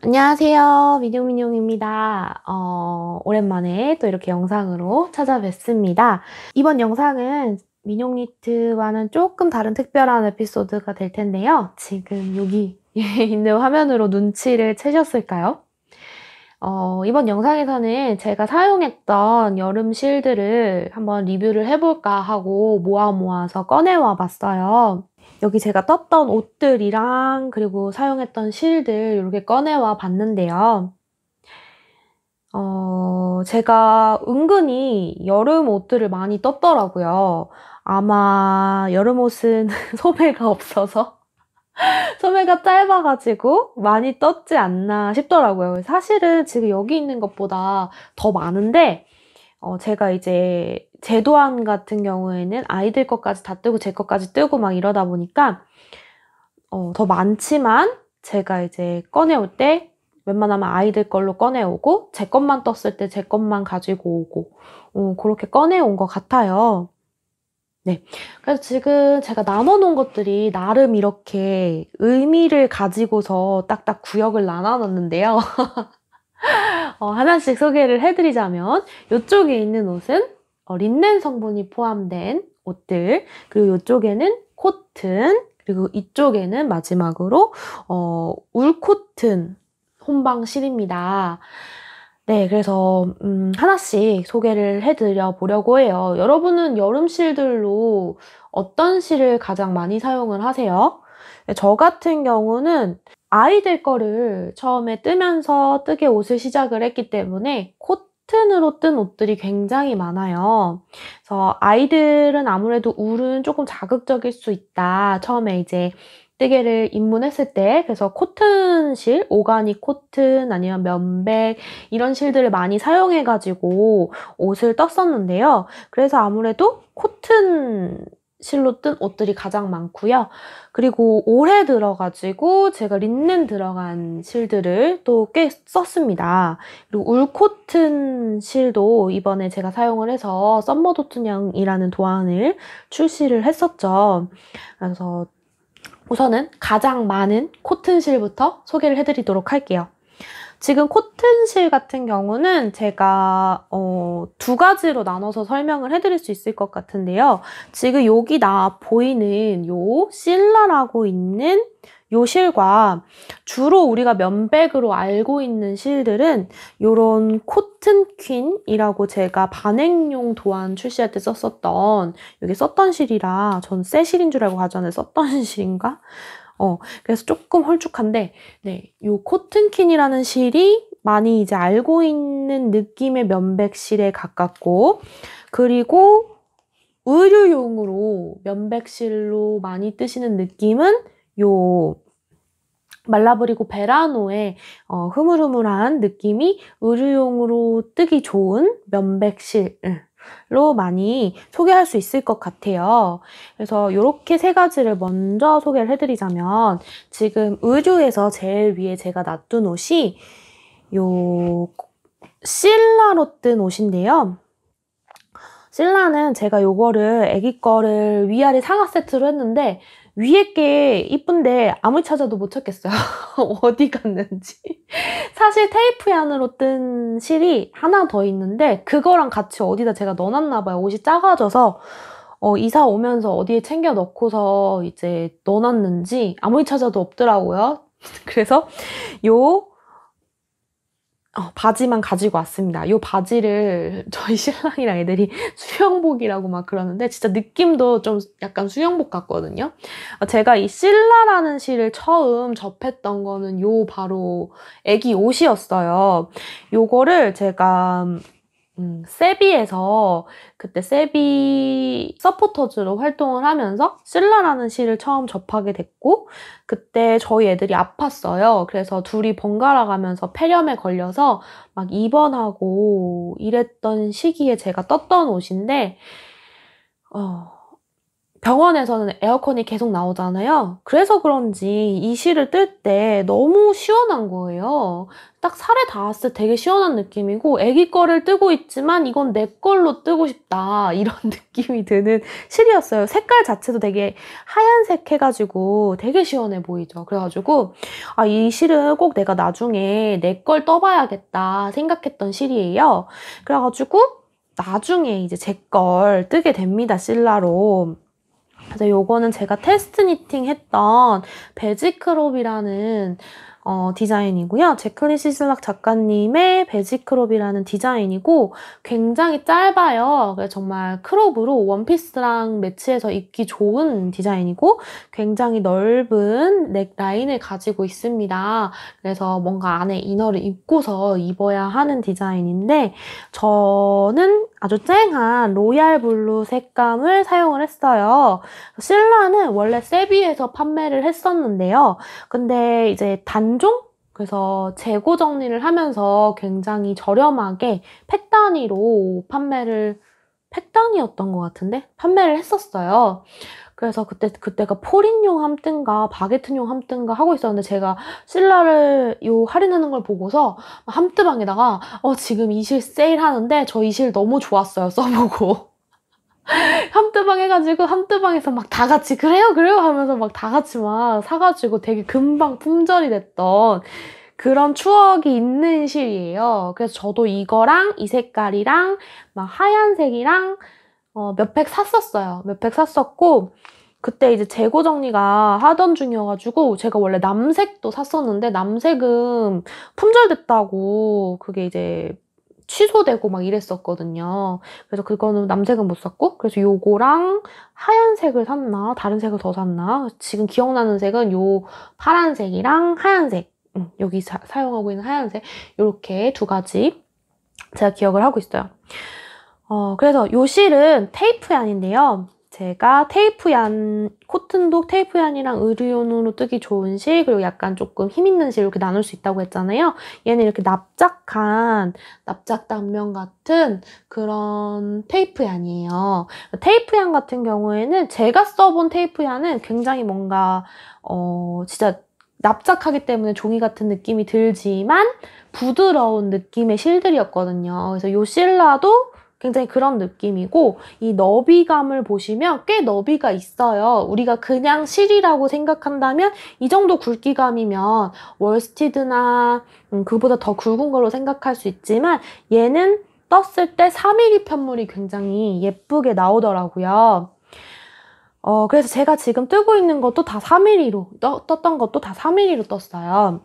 안녕하세요. 민용민용입니다. 어, 오랜만에 또 이렇게 영상으로 찾아뵙습니다. 이번 영상은 민용니트와는 조금 다른 특별한 에피소드가 될 텐데요. 지금 여기 있는 화면으로 눈치를 채셨을까요? 어, 이번 영상에서는 제가 사용했던 여름 실드를 한번 리뷰를 해볼까 하고 모아 모아서 꺼내와 봤어요. 여기 제가 떴던 옷들이랑 그리고 사용했던 실들 이렇게 꺼내와 봤는데요. 어, 제가 은근히 여름 옷들을 많이 떴더라고요. 아마 여름 옷은 소매가 없어서 소매가 짧아가지고 많이 떴지 않나 싶더라고요. 사실은 지금 여기 있는 것보다 더 많은데 어, 제가 이제 제 도안 같은 경우에는 아이들 것까지 다 뜨고 제 것까지 뜨고 막 이러다 보니까 어, 더 많지만 제가 이제 꺼내올 때 웬만하면 아이들 걸로 꺼내오고 제 것만 떴을 때 제 것만 가지고 오고 어, 그렇게 꺼내온 것 같아요. 네. 그래서 지금 제가 나눠놓은 것들이 나름 이렇게 의미를 가지고서 딱딱 구역을 나눠놨는데요. 어, 하나씩 소개를 해드리자면 이쪽에 있는 옷은 린넨 성분이 포함된 옷들 그리고 이쪽에는 코튼 그리고 이쪽에는 마지막으로 어, 울코튼 혼방실입니다. 네, 그래서 음, 하나씩 소개를 해드려 보려고 해요. 여러분은 여름실들로 어떤 실을 가장 많이 사용을 하세요? 네, 저 같은 경우는 아이들 거를 처음에 뜨면서 뜨개 옷을 시작을 했기 때문에 콧 코튼으로 뜬 옷들이 굉장히 많아요. 그래서 아이들은 아무래도 울은 조금 자극적일 수 있다. 처음에 이제 뜨개를 입문했을 때 그래서 코튼 실, 오가닉 코튼 아니면 면백 이런 실들을 많이 사용해 가지고 옷을 떴었는데요. 그래서 아무래도 코튼 실로 뜬 옷들이 가장 많고요. 그리고 올해 들어가지고 제가 린넨 들어간 실들을 또 꽤 썼습니다. 그리고 울코튼 실도 이번에 제가 사용을 해서 썸머도트냥이라는 도안을 출시를 했었죠. 그래서 우선은 가장 많은 코튼 실부터 소개를 해드리도록 할게요. 지금 코튼실 같은 경우는 제가 어, 두 가지로 나눠서 설명을 해드릴 수 있을 것 같은데요. 지금 여기 나 보이는 요 실라라고 있는 요 실과 주로 우리가 면백으로 알고 있는 실들은 요런 코튼퀸이라고 제가 반행용 도안 출시할 때 썼었던 여기 썼던 실이라 전새 실인 줄 알고 가전에 썼던 실인가? 어, 그래서 조금 헐쭉한데 네, 요 코튼킨이라는 실이 많이 이제 알고 있는 느낌의 면백 실에 가깝고, 그리고 의류용으로 면백 실로 많이 뜨시는 느낌은 요 말라버리고 베라노의 어, 흐물흐물한 느낌이 의류용으로 뜨기 좋은 면백실 로 많이 소개할 수 있을 것 같아요. 그래서 이렇게 세 가지를 먼저 소개를 해드리자면 지금 의류에서 제일 위에 제가 놔둔 옷이 요 실라로 뜬 옷인데요. 실라는 제가 요거를 애기 거를 위아래 상하 세트로 했는데 위에 게 이쁜데 아무리 찾아도 못 찾겠어요. 어디 갔는지. 사실 테이프 안으로 뜬 실이 하나 더 있는데 그거랑 같이 어디다 제가 넣어놨나 봐요. 옷이 작아져서 어, 이사 오면서 어디에 챙겨 넣고서 이제 넣어놨는지 아무리 찾아도 없더라고요. 그래서 요 어, 바지만 가지고 왔습니다. 이 바지를 저희 신랑이랑 애들이 수영복이라고 막 그러는데 진짜 느낌도 좀 약간 수영복 같거든요. 어, 제가 이 신라라는 시를 처음 접했던 거는 요 바로 애기 옷이었어요. 요거를 제가 음, 세비에서 그때 세비 서포터즈로 활동을 하면서 실라라는 시를 처음 접하게 됐고 그때 저희 애들이 아팠어요. 그래서 둘이 번갈아 가면서 폐렴에 걸려서 막 입원하고 이랬던 시기에 제가 떴던 옷인데 어, 병원에서는 에어컨이 계속 나오잖아요. 그래서 그런지 이실을 뜰 때 너무 시원한 거예요. 딱 살에 닿았을 때 되게 시원한 느낌이고 애기 거를 뜨고 있지만 이건 내 걸로 뜨고 싶다 이런 느낌이 드는 실이었어요. 색깔 자체도 되게 하얀색 해가지고 되게 시원해 보이죠. 그래가지고 아, 이 실은 꼭 내가 나중에 내 걸 떠봐야겠다 생각했던 실이에요. 그래가지고 나중에 이제 제 걸 뜨게 됩니다. 실라로. 이래 요거는 제가 테스트 니팅 했던 베지크롭이라는 어, 디자인이고요. 제클린 시슬락 작가님의 베지 크롭이라는 디자인이고 굉장히 짧아요. 정말 크롭으로 원피스랑 매치해서 입기 좋은 디자인이고 굉장히 넓은 넥 라인을 가지고 있습니다. 그래서 뭔가 안에 이너를 입고서 입어야 하는 디자인인데 저는 아주 쨍한 로얄 블루 색감을 사용을 했어요. 신라는 원래 세비에서 판매를 했었는데요. 근데 이제 단 종종 그래서 재고 정리를 하면서 굉장히 저렴하게 팩 단위로 판매를 팩 단위였던 것 같은데 판매를 했었어요. 그래서 그때 그때가 포린용 함뜬가 바게트용 함뜬가 하고 있었는데 제가 신라를 요 할인하는 걸 보고서 함뜨방에다가 어 지금 이실 세일하는데 저 이실 너무 좋았어요 써보고 한두방 해가지고 한두방에서막 다 같이 그래요 그래요 하면서 막 다 같이 막 사가지고 되게 금방 품절이 됐던 그런 추억이 있는 실이에요. 그래서 저도 이거랑 이 색깔이랑 막 하얀색이랑 어, 몇 팩 샀었어요. 몇 팩 샀었고 그때 이제 재고 정리가 하던 중이어가지고 제가 원래 남색도 샀었는데 남색은 품절됐다고 그게 이제 취소되고 막 이랬었거든요. 그래서 그거는 남색은 못 샀고 그래서 요거랑 하얀색을 샀나 다른 색을 더 샀나 지금 기억나는 색은 요 파란색이랑 하얀색 음, 여기 사, 사용하고 있는 하얀색 이렇게 두 가지 제가 기억을 하고 있어요. 어, 그래서 요 실은 테이프 안인데요. 제가 테이프얀, 코튼도 테이프얀이랑 의류용으로 뜨기 좋은 실, 그리고 약간 조금 힘 있는 실 이렇게 나눌 수 있다고 했잖아요. 얘는 이렇게 납작한, 납작 단면 같은 그런 테이프얀이에요. 테이프얀 같은 경우에는 제가 써본 테이프얀은 굉장히 뭔가, 어, 진짜 납작하기 때문에 종이 같은 느낌이 들지만 부드러운 느낌의 실들이었거든요. 그래서 요 실라도 굉장히 그런 느낌이고 이 너비감을 보시면 꽤 너비가 있어요. 우리가 그냥 실이라고 생각한다면 이 정도 굵기감이면 월스티드나 음, 그보다 더 굵은 걸로 생각할 수 있지만 얘는 떴을 때 3mm 편물이 굉장히 예쁘게 나오더라고요. 어, 그래서 제가 지금 뜨고 있는 것도 다 3mm로, 떠, 떴던 것도 다 3mm로 떴어요.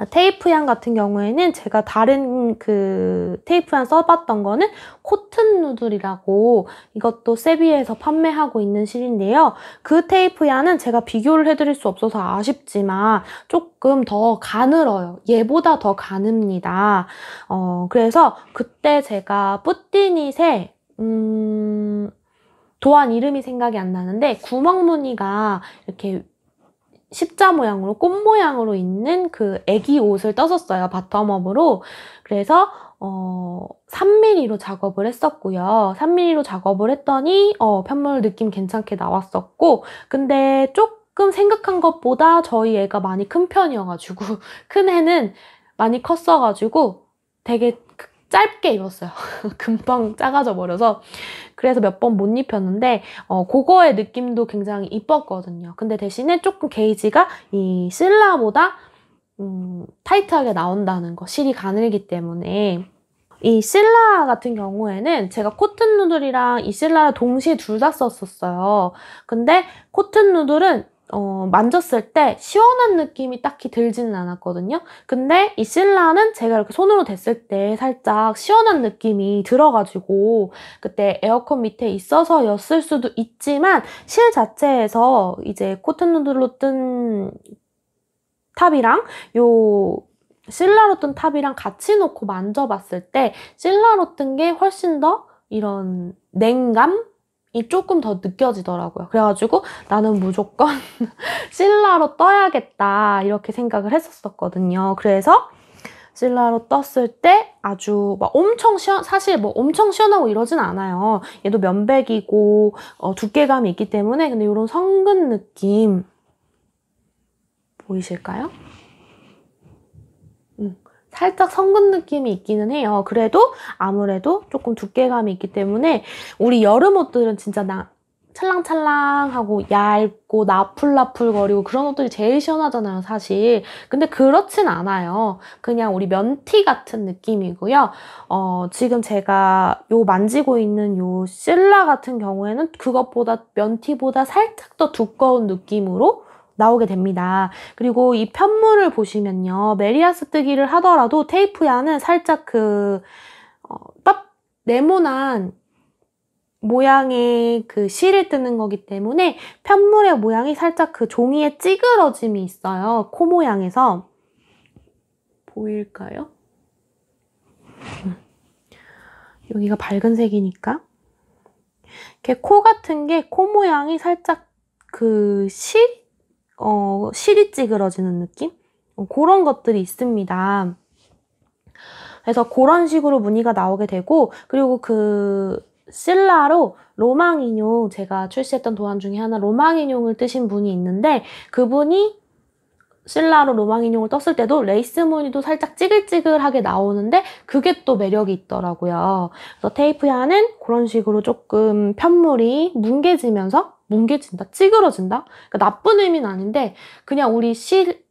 아, 테이프향 같은 경우에는 제가 다른 그 테이프향 써봤던 거는 코튼 누들이라고 이것도 세비에서 판매하고 있는 실인데요. 그 테이프향은 제가 비교를 해드릴 수 없어서 아쉽지만 조금 더 가늘어요. 얘보다 더 가늡니다. 어, 그래서 그때 제가 뿌띠닛에 음... 도안 이름이 생각이 안 나는데 구멍무늬가 이렇게 십자 모양으로 꽃 모양으로 있는 그 애기 옷을 떠었어요 바텀업으로 그래서 어, 3mm로 작업을 했었고요. 3mm로 작업을 했더니 어, 편물 느낌 괜찮게 나왔었고 근데 조금 생각한 것보다 저희 애가 많이 큰 편이어가지고 큰 애는 많이 컸어가지고 되게 짧게 입었어요. 금방 작아져 버려서. 그래서 몇 번 못 입혔는데, 어, 그거의 느낌도 굉장히 이뻤거든요. 근데 대신에 조금 게이지가 이 실라보다, 음, 타이트하게 나온다는 거, 실이 가늘기 때문에. 이 실라 같은 경우에는 제가 코튼 누들이랑 이 실라를 동시에 둘 다 썼었어요. 근데 코튼 누들은 어, 만졌을 때 시원한 느낌이 딱히 들지는 않았거든요. 근데 이 실라는 제가 이렇게 손으로 댔을 때 살짝 시원한 느낌이 들어가지고 그때 에어컨 밑에 있어서였을 수도 있지만 실 자체에서 이제 코튼 누들로 뜬 탑이랑 요 실라로 뜬 탑이랑 같이 놓고 만져봤을 때 실라로 뜬 게 훨씬 더 이런 냉감? 이 조금 더 느껴지더라고요. 그래가지고 나는 무조건 실라로 떠야겠다 이렇게 생각을 했었거든요. 그래서 실라로 떴을 때 아주 막 엄청 시원, 사실 뭐 엄청 시원하고 이러진 않아요. 얘도 면백이고 어, 두께감이 있기 때문에 근데 이런 성근 느낌 보이실까요? 살짝 성근 느낌이 있기는 해요. 그래도 아무래도 조금 두께감이 있기 때문에 우리 여름 옷들은 진짜 나, 찰랑찰랑하고 얇고 나풀나풀거리고 그런 옷들이 제일 시원하잖아요 사실 근데 그렇진 않아요 그냥 우리 면티 같은 느낌이고요 어, 지금 제가 요 만지고 있는 요 실라 같은 경우에는 그것보다 면티보다 살짝 더 두꺼운 느낌으로 나오게 됩니다. 그리고 이편물을 보시면요. 메리아스 뜨기를 하더라도 테이프야는 살짝 그, 어, 빡, 네모난 모양의 그 실을 뜨는 거기 때문에 편물의 모양이 살짝 그 종이에 찌그러짐이 있어요. 코 모양에서. 보일까요? 여기가 밝은 색이니까. 이렇게 코 같은 게 코 모양이 살짝 그 실? 어, 실이 찌그러지는 느낌? 어, 그런 것들이 있습니다. 그래서 그런 식으로 무늬가 나오게 되고 그리고 그 실라로 로망인용 제가 출시했던 도안 중에 하나 로망인용을 뜨신 분이 있는데 그분이 실라로 로망인용을 떴을 때도 레이스 무늬도 살짝 찌글찌글하게 나오는데 그게 또 매력이 있더라고요. 그래서 테이프야는 그런 식으로 조금 편물이 뭉개지면서 뭉개진다, 찌그러진다. 그러니까 나쁜 의미는 아닌데 그냥 우리 실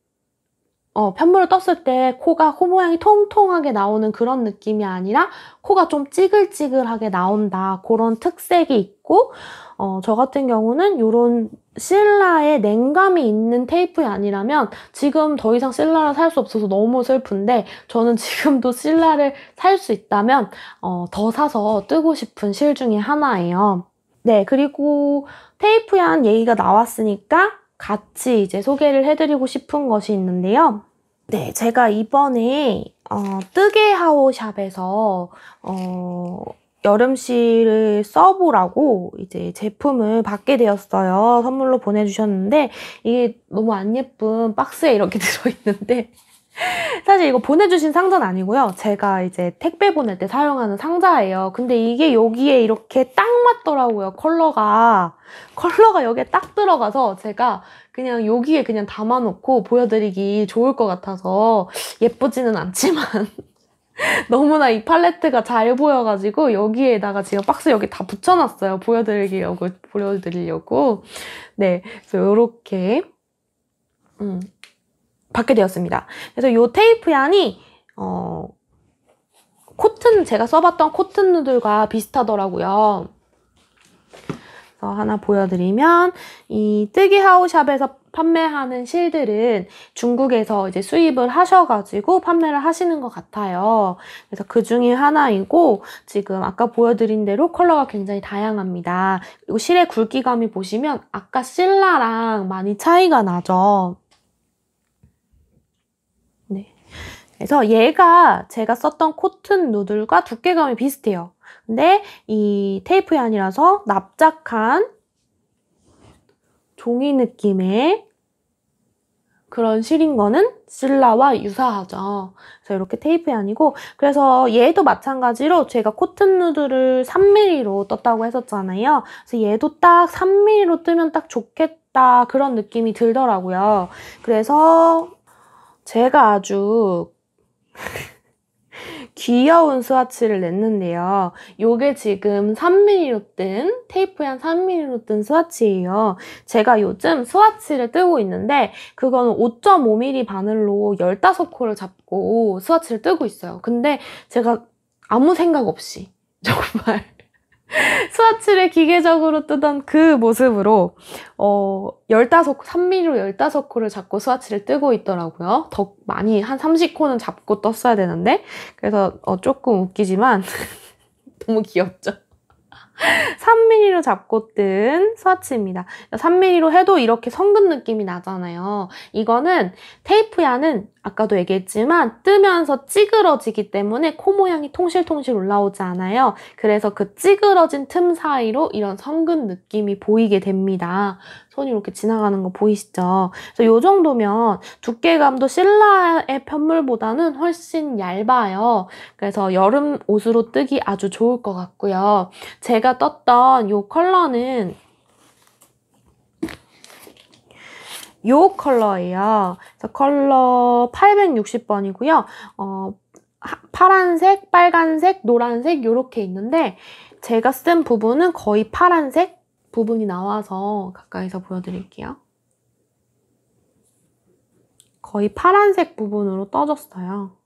어, 편물을 떴을 때 코가 코 모양이 통통하게 나오는 그런 느낌이 아니라 코가 좀 찌글찌글하게 나온다. 그런 특색이 있고 어, 저 같은 경우는 이런 실라에 냉감이 있는 테이프가 아니라면 지금 더 이상 실라를 살 수 없어서 너무 슬픈데 저는 지금도 실라를 살 수 있다면 어, 더 사서 뜨고 싶은 실 중에 하나예요. 네, 그리고 테이프얀 얘기가 나왔으니까 같이 이제 소개를 해드리고 싶은 것이 있는데요. 네, 제가 이번에 어, 뜨개 하오샵에서 어, 여름씨를 써보라고 이제 제품을 받게 되었어요. 선물로 보내주셨는데 이게 너무 안 예쁜 박스에 이렇게 들어있는데 사실 이거 보내주신 상자는 아니고요. 제가 이제 택배 보낼 때 사용하는 상자예요. 근데 이게 여기에 이렇게 딱 맞더라고요. 컬러가. 컬러가 여기에 딱 들어가서 제가 그냥 여기에 그냥 담아놓고 보여드리기 좋을 것 같아서 예쁘지는 않지만 너무나 이 팔레트가 잘 보여가지고 여기에다가 지금 박스 여기 다 붙여놨어요. 보여드리려고 보여드리려고 네, 그래서 이렇게 음, 받게 되었습니다. 그래서 이 테이프 양이 어, 코튼 제가 써봤던 코튼 누들과 비슷하더라고요. 그래서 하나 보여드리면 이뜨기 하우샵에서 판매하는 실들은 중국에서 이제 수입을 하셔가지고 판매를 하시는 것 같아요. 그래서 그 중에 하나이고 지금 아까 보여드린 대로 컬러가 굉장히 다양합니다. 그리고 실의 굵기감이 보시면 아까 실라랑 많이 차이가 나죠. 그래서 얘가 제가 썼던 코튼 누들과 두께감이 비슷해요. 근데 이 테이프의 아니라서 납작한 종이 느낌의 그런 실인 거는 실라와 유사하죠. 그래서 이렇게 테이프이 아니고 그래서 얘도 마찬가지로 제가 코튼 누들을 3mm로 떴다고 했었잖아요. 그래서 얘도 딱 3mm로 뜨면 딱 좋겠다 그런 느낌이 들더라고요. 그래서 제가 아주 귀여운 스와치를 냈는데요. 요게 지금 3mm로 뜬 테이프에 3mm로 뜬 수화치예요. 제가 요즘 수화치를 뜨고 있는데 그거는 5.5mm 바늘로 15코를 잡고 수화치를 뜨고 있어요. 근데 제가 아무 생각 없이 정말 스와치를 기계적으로 뜨던 그 모습으로 어 15, 3mm로 15코를 잡고 스와치를 뜨고 있더라고요. 더 많이 한 30코는 잡고 떴어야 되는데 그래서 어, 조금 웃기지만 너무 귀엽죠? 3mm로 잡고 뜬 스와치입니다. 3mm로 해도 이렇게 성근 느낌이 나잖아요. 이거는 테이프야는 아까도 얘기했지만 뜨면서 찌그러지기 때문에 코 모양이 통실통실 올라오지 않아요. 그래서 그 찌그러진 틈 사이로 이런 성근 느낌이 보이게 됩니다. 손이 이렇게 지나가는 거 보이시죠? 그래서 이 정도면 두께감도 신라의 편물보다는 훨씬 얇아요. 그래서 여름 옷으로 뜨기 아주 좋을 것 같고요. 제가 떴던 이 컬러는 요 컬러예요. 그래서 컬러 860번이고요. 어, 파란색, 빨간색, 노란색 이렇게 있는데 제가 쓴 부분은 거의 파란색 부분이 나와서 가까이서 보여드릴게요. 거의 파란색 부분으로 떠졌어요.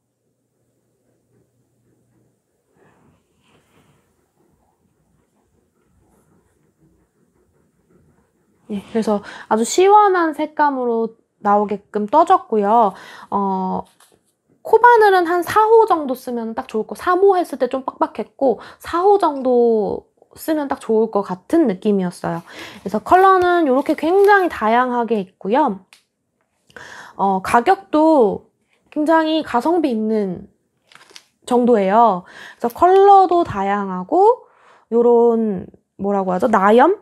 예, 그래서 아주 시원한 색감으로 나오게끔 떠졌고요. 어, 코바늘은 한 4호 정도 쓰면 딱 좋을 거 3호 했을 때 좀 빡빡했고 4호 정도 쓰면 딱 좋을 것 같은 느낌이었어요. 그래서 컬러는 이렇게 굉장히 다양하게 있고요. 어, 가격도 굉장히 가성비 있는 정도예요. 그래서 컬러도 다양하고 이런 뭐라고 하죠? 나염?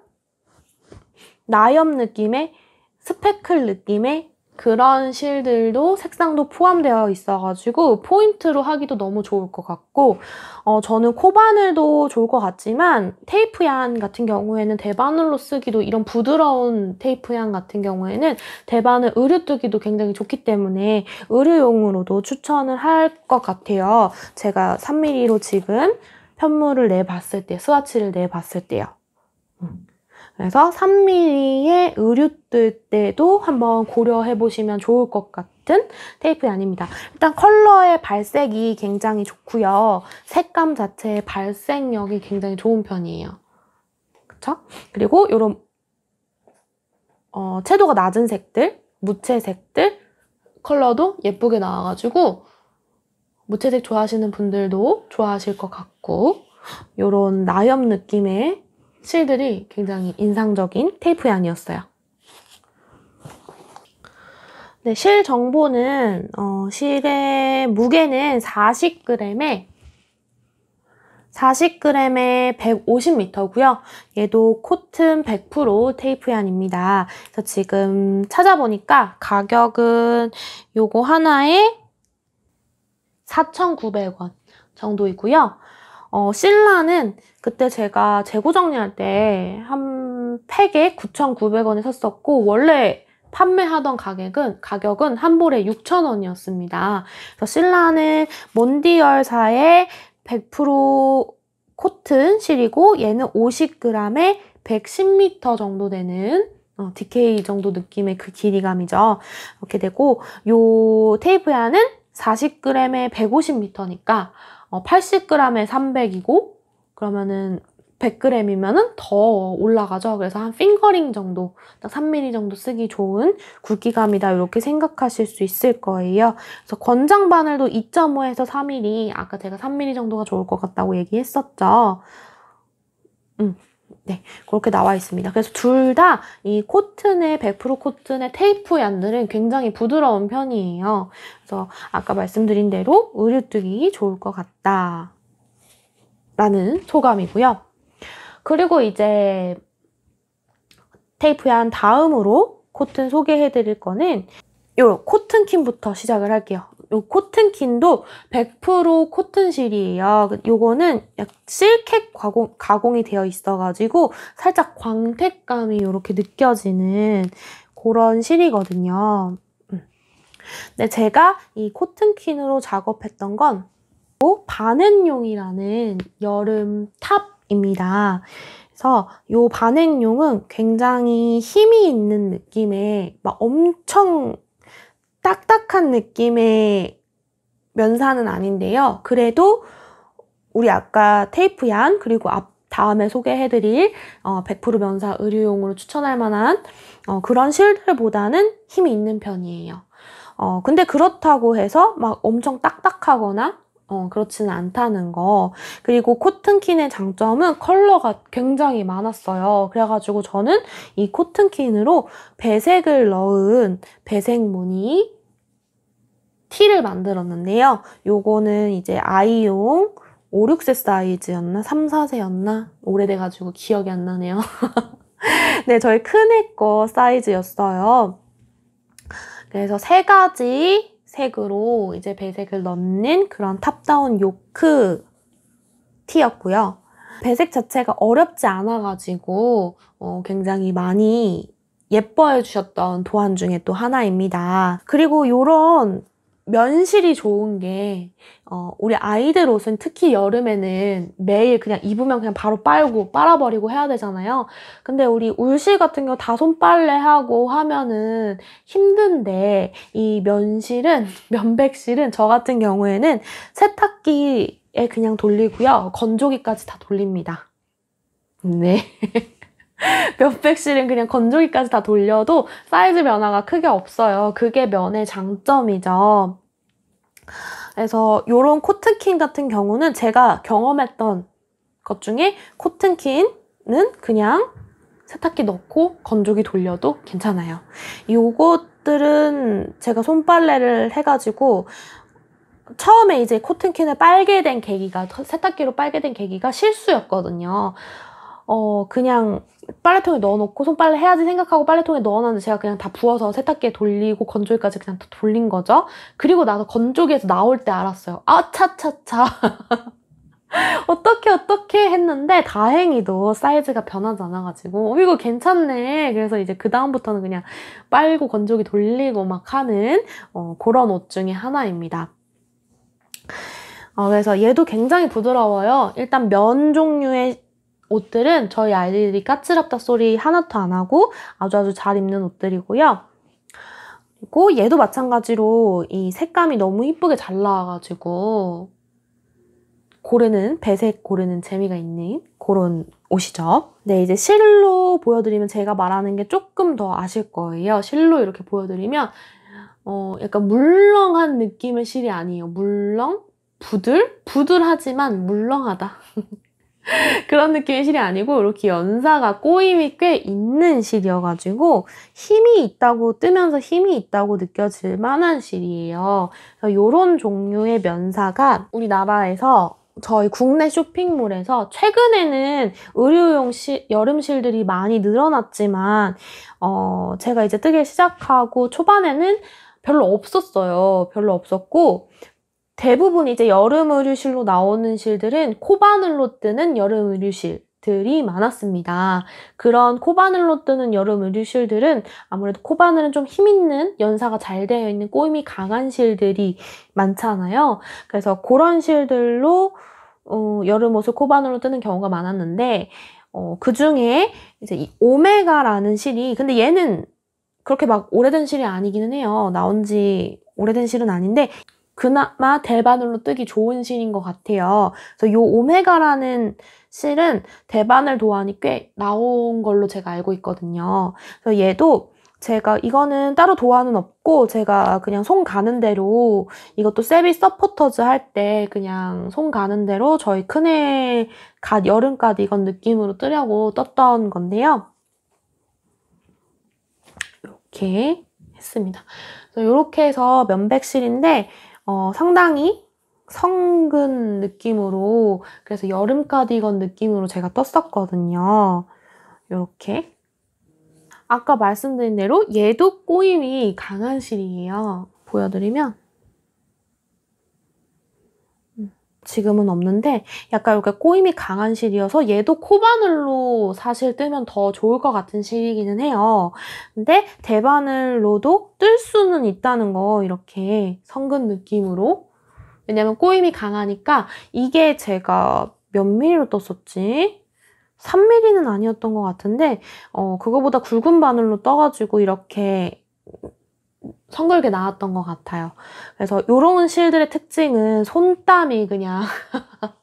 나염 느낌의 스펙클 느낌의 그런 실들도 색상도 포함되어 있어가지고 포인트로 하기도 너무 좋을 것 같고 어, 저는 코바늘도 좋을 것 같지만 테이프얀 같은 경우에는 대바늘로 쓰기도 이런 부드러운 테이프얀 같은 경우에는 대바늘 의류 뜨기도 굉장히 좋기 때문에 의류용으로도 추천을 할 것 같아요. 제가 3mm로 지금 편물을 내봤을 때 스와치를 내봤을 때요. 음. 그래서 3mm의 의류 뜰 때도 한번 고려해 보시면 좋을 것 같은 테이프아닙니다 일단 컬러의 발색이 굉장히 좋고요. 색감 자체의 발색력이 굉장히 좋은 편이에요. 그쵸? 그리고 이런 어, 채도가 낮은 색들, 무채색들 컬러도 예쁘게 나와가지고 무채색 좋아하시는 분들도 좋아하실 것 같고 이런 나염 느낌의 실들이 굉장히 인상적인 테이프얀이었어요. 네, 실 정보는 어, 실의 무게는 40g에 40g에 150m고요. 얘도 코튼 100% 테이프얀입니다. 그래서 지금 찾아보니까 가격은 요거 하나에 4,900원 정도이고요. 어, 실라는 그때 제가 재고 정리할 때 한 팩에 9,900원에 샀었고 원래 판매하던 가격은 가격은 한 볼에 6,000원이었습니다. 그래서 신라는 몬디얼사의100% 코튼 실이고 얘는 50g에 110m 정도 되는 DK 어, 정도 느낌의 그 길이감이죠. 이렇게 되고 요 테이프야는 40g에 150m니까 80g에 300이고 그러면은 100g이면은 더 올라가죠. 그래서 한 핑거링 정도, 딱 3mm 정도 쓰기 좋은 굵기감이다. 이렇게 생각하실 수 있을 거예요. 그래서 권장 바늘도 2.5에서 3mm, 아까 제가 3mm 정도가 좋을 것 같다고 얘기했었죠. 음. 네, 그렇게 나와 있습니다. 그래서 둘 다 이 코튼의, 100% 코튼의 테이프 얀들은 굉장히 부드러운 편이에요. 그래서 아까 말씀드린 대로 의류 뜨기 좋을 것 같다. 라는 소감이고요. 그리고 이제 테이프의 한 다음으로 코튼 소개해 드릴 거는 요 코튼킨부터 시작을 할게요. 요 코튼킨도 100% 코튼실이에요. 요거는 실켓 가공, 가공이 되어 있어가지고 살짝 광택감이 이렇게 느껴지는 그런 실이거든요. 음. 근데 제가 이 코튼킨으로 작업했던 건 그리고 반은용이라는 여름 탑입니다. 그래서 요반은용은 굉장히 힘이 있는 느낌의 막 엄청 딱딱한 느낌의 면사는 아닌데요. 그래도 우리 아까 테이프 얀 그리고 앞 다음에 소개해드릴 100% 어, 면사 의류용으로 추천할 만한 어, 그런 실들보다는 힘이 있는 편이에요. 어, 근데 그렇다고 해서 막 엄청 딱딱하거나 어, 그렇지는 않다는 거. 그리고 코튼킨의 장점은 컬러가 굉장히 많았어요. 그래가지고 저는 이 코튼킨으로 배색을 넣은 배색 무늬 티를 만들었는데요. 요거는 이제 아이용 5, 6세 사이즈였나? 3, 4세였나? 오래돼가지고 기억이 안 나네요. 네, 저희 큰애 거 사이즈였어요. 그래서 세 가지 색으로 이제 배색을 넣는 그런 탑다운 요크 티였고요. 배색 자체가 어렵지 않아가지고 어, 굉장히 많이 예뻐해 주셨던 도안 중에 또 하나입니다. 그리고 이런 면실이 좋은 게 어, 우리 아이들 옷은 특히 여름에는 매일 그냥 입으면 그냥 바로 빨고 빨아버리고 해야 되잖아요. 근데 우리 울실 같은 경우 다 손빨래하고 하면은 힘든데 이 면실은 면백실은 저 같은 경우에는 세탁기에 그냥 돌리고요. 건조기까지 다 돌립니다. 네. 몇백 실은 그냥 건조기까지 다 돌려도 사이즈 변화가 크게 없어요. 그게 면의 장점이죠. 그래서 이런 코튼킨 같은 경우는 제가 경험했던 것 중에 코튼킨은 그냥 세탁기 넣고 건조기 돌려도 괜찮아요. 요것들은 제가 손빨래를 해가지고 처음에 이제 코튼킨을 빨게 된 계기가 세탁기로 빨게 된 계기가 실수였거든요. 어, 그냥 빨래통에 넣어놓고 손빨래 해야지 생각하고 빨래통에 넣어놨는데 제가 그냥 다 부어서 세탁기에 돌리고 건조기까지 그냥 다 돌린 거죠. 그리고 나서 건조기에서 나올 때 알았어요. 아, 차차차. 어떻게 어떻게 했는데 다행히도 사이즈가 변하지 않아가지고 어, 이거 괜찮네 그래서 이제 그 다음부터는 그냥 빨고 건조기 돌리고 막 하는 어, 그런 옷 중에 하나입니다 어, 그래서 얘도 굉장히 부드러워요 일단 면 종류의 옷들은 저희 아이들이 까칠없다 소리 하나도 안 하고 아주 아주 잘 입는 옷들이고요. 그리고 얘도 마찬가지로 이 색감이 너무 이쁘게 잘 나와가지고 고르는 배색 고르는 재미가 있는 그런 옷이죠. 네, 이제 실로 보여드리면 제가 말하는 게 조금 더 아실 거예요. 실로 이렇게 보여드리면 어, 약간 물렁한 느낌의 실이 아니에요. 물렁, 부들, 부들하지만 물렁하다. 그런 느낌의 실이 아니고 이렇게 연사가 꼬임이 꽤 있는 실이어가지고 힘이 있다고 뜨면서 힘이 있다고 느껴질 만한 실이에요. 이런 종류의 면사가 우리나라에서 저희 국내 쇼핑몰에서 최근에는 의류용 시, 여름실들이 많이 늘어났지만 어, 제가 이제 뜨기 시작하고 초반에는 별로 없었어요. 별로 없었고 대부분 이제 여름 의류실로 나오는 실들은 코바늘로 뜨는 여름 의류실 들이 많았습니다. 그런 코바늘로 뜨는 여름 의류실들은 아무래도 코바늘은 좀 힘있는 연사가 잘 되어 있는 꼬임이 강한 실들이 많잖아요. 그래서 그런 실들로 어, 여름 옷을 코바늘로 뜨는 경우가 많았는데 어, 그 중에 이제 이 오메가라는 실이 근데 얘는 그렇게 막 오래된 실이 아니기는 해요. 나온 지 오래된 실은 아닌데 그나마 대바늘로 뜨기 좋은 실인 것 같아요. 그래서 요 오메가라는 실은 대바늘 도안이 꽤 나온 걸로 제가 알고 있거든요. 그래서 얘도 제가 이거는 따로 도안은 없고 제가 그냥 손 가는 대로 이것도 세비 서포터즈 할 때 그냥 손 가는 대로 저희 큰애 갓 여름까지 이건 느낌으로 뜨려고 떴던 건데요. 이렇게 했습니다. 이렇게 해서 면백실인데 어, 상당히 성근 느낌으로 그래서 여름 카디건 느낌으로 제가 떴었거든요. 이렇게 아까 말씀드린 대로 얘도 꼬임이 강한 실이에요. 보여드리면 지금은 없는데 약간 이렇게 꼬임이 강한 실이어서 얘도 코바늘로 사실 뜨면 더 좋을 것 같은 실이기는 해요. 근데 대바늘로도 뜰 수는 있다는 거 이렇게 성근 느낌으로 왜냐면 꼬임이 강하니까 이게 제가 몇 미리로 떴었지? 3mm는 아니었던 것 같은데 어, 그거보다 굵은 바늘로 떠가지고 이렇게 성글게 나왔던 것 같아요. 그래서 이런 실들의 특징은 손땀이 그냥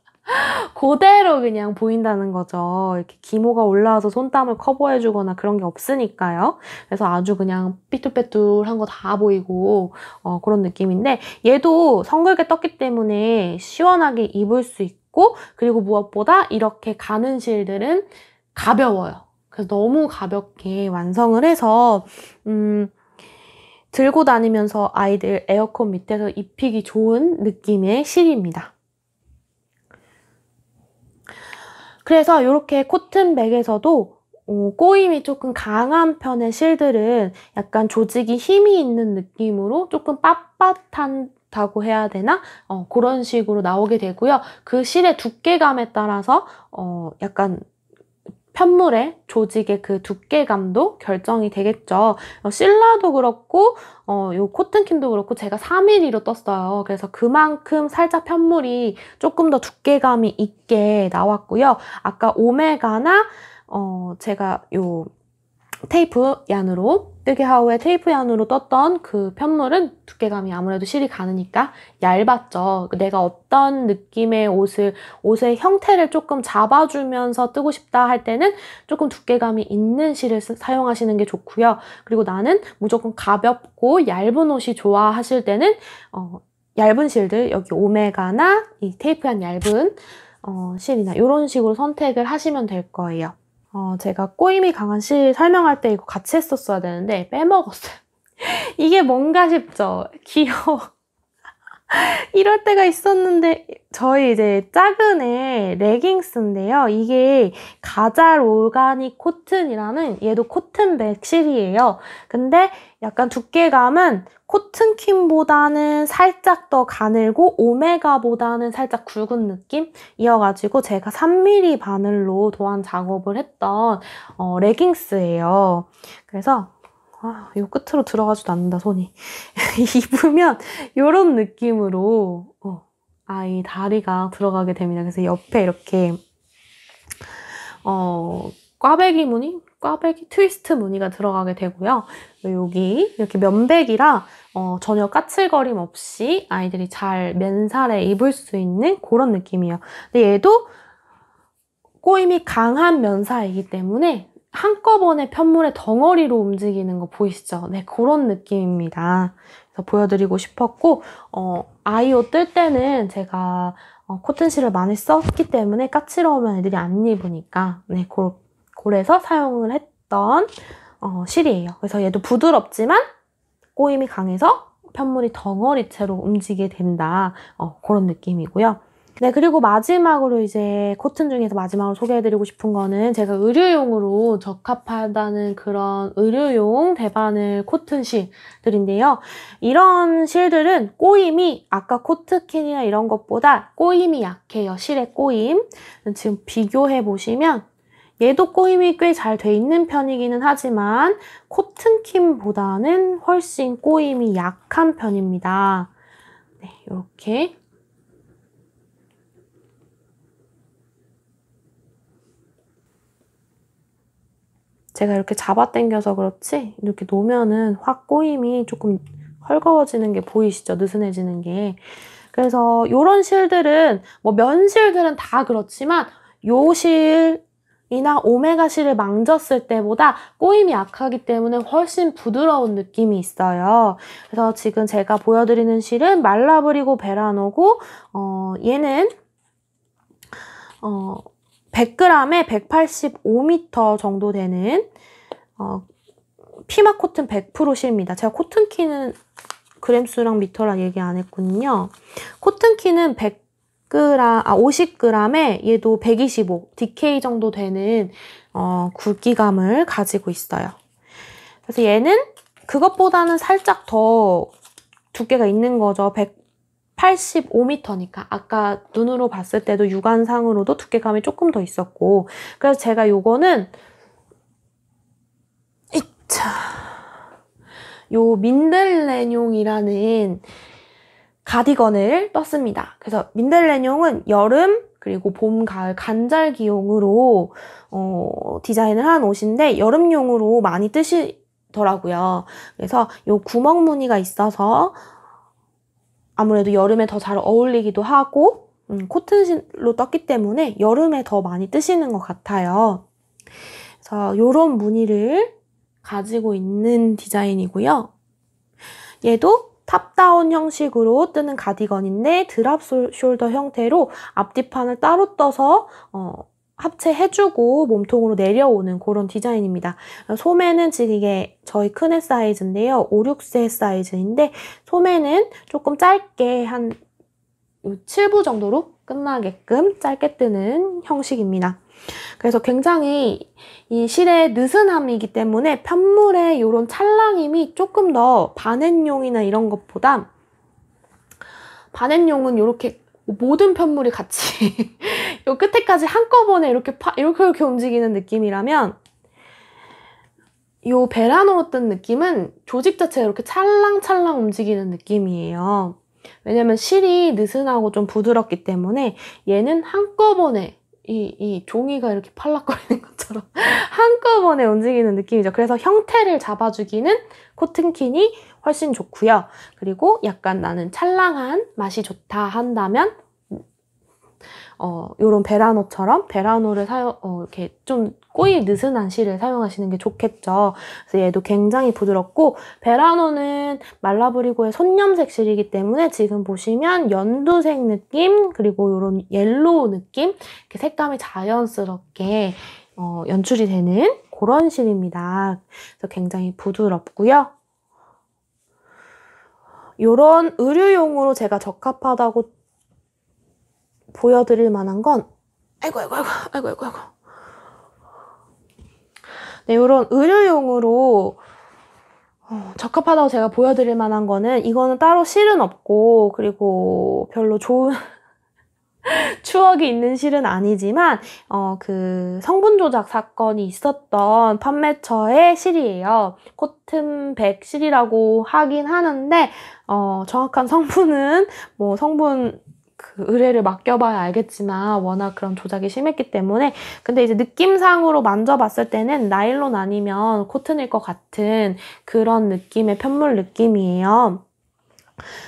그대로 그냥 보인다는 거죠. 이렇게 기모가 올라와서 손땀을 커버해주거나 그런 게 없으니까요. 그래서 아주 그냥 삐뚤빼뚤한 거 다 보이고 어, 그런 느낌인데 얘도 성글게 떴기 때문에 시원하게 입을 수 있고 그리고 무엇보다 이렇게 가는 실들은 가벼워요. 그래서 너무 가볍게 완성을 해서 음 들고 다니면서 아이들 에어컨 밑에서 입히기 좋은 느낌의 실입니다. 그래서 이렇게 코튼백에서도 어, 꼬임이 조금 강한 편의 실들은 약간 조직이 힘이 있는 느낌으로 조금 빳빳한 다고 해야 되나? 어, 그런 식으로 나오게 되고요. 그 실의 두께감에 따라서 어, 약간 편물의 조직의 그 두께감도 결정이 되겠죠. 신라도 어, 그렇고 어, 요코튼킨도 그렇고 제가 3mm로 떴어요. 그래서 그만큼 살짝 편물이 조금 더 두께감이 있게 나왔고요. 아까 오메가나 어, 제가 요 테이프 양으로 뜨개 하우에 테이프 양으로 떴던 그 편물은 두께감이 아무래도 실이 가느니까 얇았죠. 내가 어떤 느낌의 옷을 옷의 형태를 조금 잡아주면서 뜨고 싶다 할 때는 조금 두께감이 있는 실을 사용하시는 게 좋고요. 그리고 나는 무조건 가볍고 얇은 옷이 좋아하실 때는 어, 얇은 실들 여기 오메가나 이 테이프한 얇은 어, 실이나 이런 식으로 선택을 하시면 될 거예요. 어, 제가 꼬임이 강한 시 설명할 때 이거 같이 했었어야 되는데 빼먹었어요. 이게 뭔가 싶죠? 귀여워. 이럴 때가 있었는데 저희 이제 작은 애 레깅스인데요. 이게 가잘 오가닉 코튼이라는 얘도 코튼 백실이에요. 근데 약간 두께감은 코튼킴보다는 살짝 더 가늘고 오메가보다는 살짝 굵은 느낌이어가지고 제가 3mm 바늘로 도안 작업을 했던 어, 레깅스예요. 그래서 아, 요 끝으로 들어가지도 않는다 손이 입으면 이런 느낌으로 어, 아이 다리가 들어가게 됩니다. 그래서 옆에 이렇게 어, 꽈배기 무늬 꽈배기 트위스트 무늬가 들어가게 되고요. 여기 이렇게 면백이라 어, 전혀 까칠거림 없이 아이들이 잘 맨살에 입을 수 있는 그런 느낌이에요. 근데 얘도 꼬임이 강한 면사이기 때문에 한꺼번에 편물의 덩어리로 움직이는 거 보이시죠? 네, 그런 느낌입니다. 그래서 보여드리고 싶었고 어, 아이옷 뜰 때는 제가 어, 코튼실을 많이 썼기 때문에 까칠하면 애들이 안 입으니까 네, 그렇게 볼래서 사용을 했던 어, 실이에요. 그래서 얘도 부드럽지만 꼬임이 강해서 편물이 덩어리채로 움직이게 된다. 어, 그런 느낌이고요. 네, 그리고 마지막으로 이제 코튼 중에서 마지막으로 소개해드리고 싶은 거는 제가 의류용으로 적합하다는 그런 의류용 대바늘 코튼 실들인데요. 이런 실들은 꼬임이 아까 코트킨이나 이런 것보다 꼬임이 약해요. 실의 꼬임. 지금 비교해보시면 얘도 꼬임이 꽤 잘 돼 있는 편이기는 하지만 코튼킴보다는 훨씬 꼬임이 약한 편입니다. 네, 이렇게 제가 이렇게 잡아당겨서 그렇지 이렇게 놓으면은 확 꼬임이 조금 헐거워지는 게 보이시죠? 느슨해지는 게. 그래서 이런 실들은 뭐 면실들은 다 그렇지만 요 실, 이나 오메가씨를 망졌을 때보다 꼬임이 약하기 때문에 훨씬 부드러운 느낌이 있어요. 그래서 지금 제가 보여드리는 실은 말라버리고 베라노고 어, 얘는 어, 100g에 185m 정도 되는 어, 피마 코튼 100% 실입니다. 제가 코튼 키는 그램수랑 미터랑 얘기 안 했군요. 코튼 키는 100아 50g에 얘도 125 DK 정도 되는 어, 굵기감을 가지고 있어요. 그래서 얘는 그것보다는 살짝 더 두께가 있는 거죠. 185m니까 아까 눈으로 봤을 때도 육안상으로도 두께감이 조금 더 있었고 그래서 제가 요거는 이차 요 민들레뇽이라는 가디건을 떴습니다. 그래서 민델레뇽은 여름 그리고 봄, 가을 간절기용으로 어, 디자인을 한 옷인데 여름용으로 많이 뜨시더라고요. 그래서 요 구멍 무늬가 있어서 아무래도 여름에 더 잘 어울리기도 하고 음, 코튼로 떴기 때문에 여름에 더 많이 뜨시는 것 같아요. 그래서 이런 무늬를 가지고 있는 디자인이고요. 얘도 탑다운 형식으로 뜨는 가디건인데 드랍 숄더 형태로 앞뒤판을 따로 떠서 어, 합체해주고 몸통으로 내려오는 그런 디자인입니다. 소매는 지금 이게 저희 큰애 사이즈인데요. 5, 6세 사이즈인데 소매는 조금 짧게 한 7부 정도로 끝나게끔 짧게 뜨는 형식입니다. 그래서 굉장히 이 실의 느슨함이기 때문에 편물의 이런 찰랑임이 조금 더 반앤용이나 이런 것보다 반앤용은 이렇게 모든 편물이 같이 요 끝에까지 한꺼번에 이렇게 파, 이렇게 이렇게 움직이는 느낌이라면 요 베라노로 뜬 느낌은 조직 자체가 이렇게 찰랑찰랑 움직이는 느낌이에요. 왜냐면 실이 느슨하고 좀 부드럽기 때문에 얘는 한꺼번에 이, 이 종이가 이렇게 팔락거리는 것처럼 한꺼번에 움직이는 느낌이죠. 그래서 형태를 잡아주기는 코튼킨이 훨씬 좋고요. 그리고 약간 나는 찰랑한 맛이 좋다 한다면 음, 어, 요런 베라노처럼 베라노를 사용, 어, 이렇게 좀 꼬이 느슨한 실을 사용하시는 게 좋겠죠. 그래서 얘도 굉장히 부드럽고 베라노는 말라브리고의 손염색 실이기 때문에 지금 보시면 연두색 느낌 그리고 이런 옐로우 느낌 이렇게 색감이 자연스럽게 어, 연출이 되는 그런 실입니다. 그래서 굉장히 부드럽고요. 이런 의류용으로 제가 적합하다고 보여드릴 만한 건 아이고 아이고 아이고 아이고 아이고 아이고 네, 이런 의료용으로 어, 적합하다고 제가 보여드릴 만한 거는 이거는 따로 실은 없고 그리고 별로 좋은 추억이 있는 실은 아니지만 어, 그 성분 조작 사건이 있었던 판매처의 실이에요. 코튼백 실이라고 하긴 하는데 어, 정확한 성분은 뭐 성분 그 의뢰를 맡겨봐야 알겠지만 워낙 그런 조작이 심했기 때문에 근데 이제 느낌상으로 만져봤을 때는 나일론 아니면 코튼일 것 같은 그런 느낌의 편물 느낌이에요.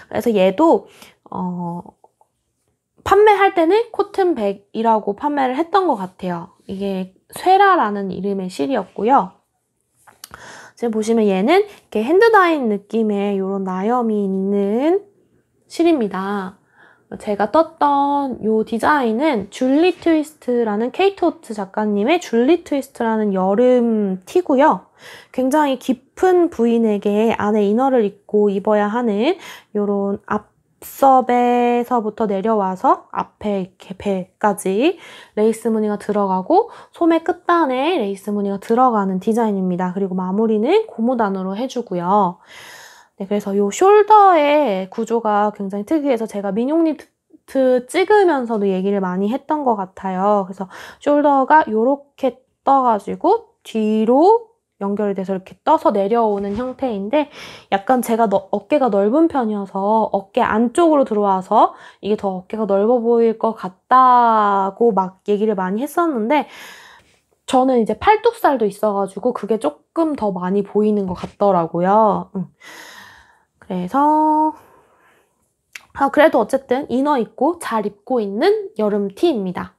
그래서 얘도 어, 판매할 때는 코튼백이라고 판매를 했던 것 같아요. 이게 쇠라라는 이름의 실이었고요. 지금 보시면 얘는 이렇게 핸드다인 느낌의 이런 나염이 있는 실입니다. 제가 떴던 이 디자인은 줄리 트위스트라는 케이트 호트 작가님의 줄리 트위스트라는 여름 티고요. 굉장히 깊은 부인에게 안에 이너를 입고 입어야 하는 이런 앞섭에서부터 내려와서 앞에 이렇게 배까지 레이스 무늬가 들어가고 소매 끝단에 레이스 무늬가 들어가는 디자인입니다. 그리고 마무리는 고무단으로 해주고요. 네, 그래서 이 숄더의 구조가 굉장히 특이해서 제가 민용 니트 찍으면서도 얘기를 많이 했던 것 같아요. 그래서 숄더가 이렇게 떠가지고 뒤로 연결이 돼서 이렇게 떠서 내려오는 형태인데 약간 제가 너, 어깨가 넓은 편이어서 어깨 안쪽으로 들어와서 이게 더 어깨가 넓어 보일 것 같다고 막 얘기를 많이 했었는데 저는 이제 팔뚝살도 있어가지고 그게 조금 더 많이 보이는 것 같더라고요. 응. 그래서 어, 그래도 어쨌든 이너 입고 잘 입고 있는 여름 티입니다.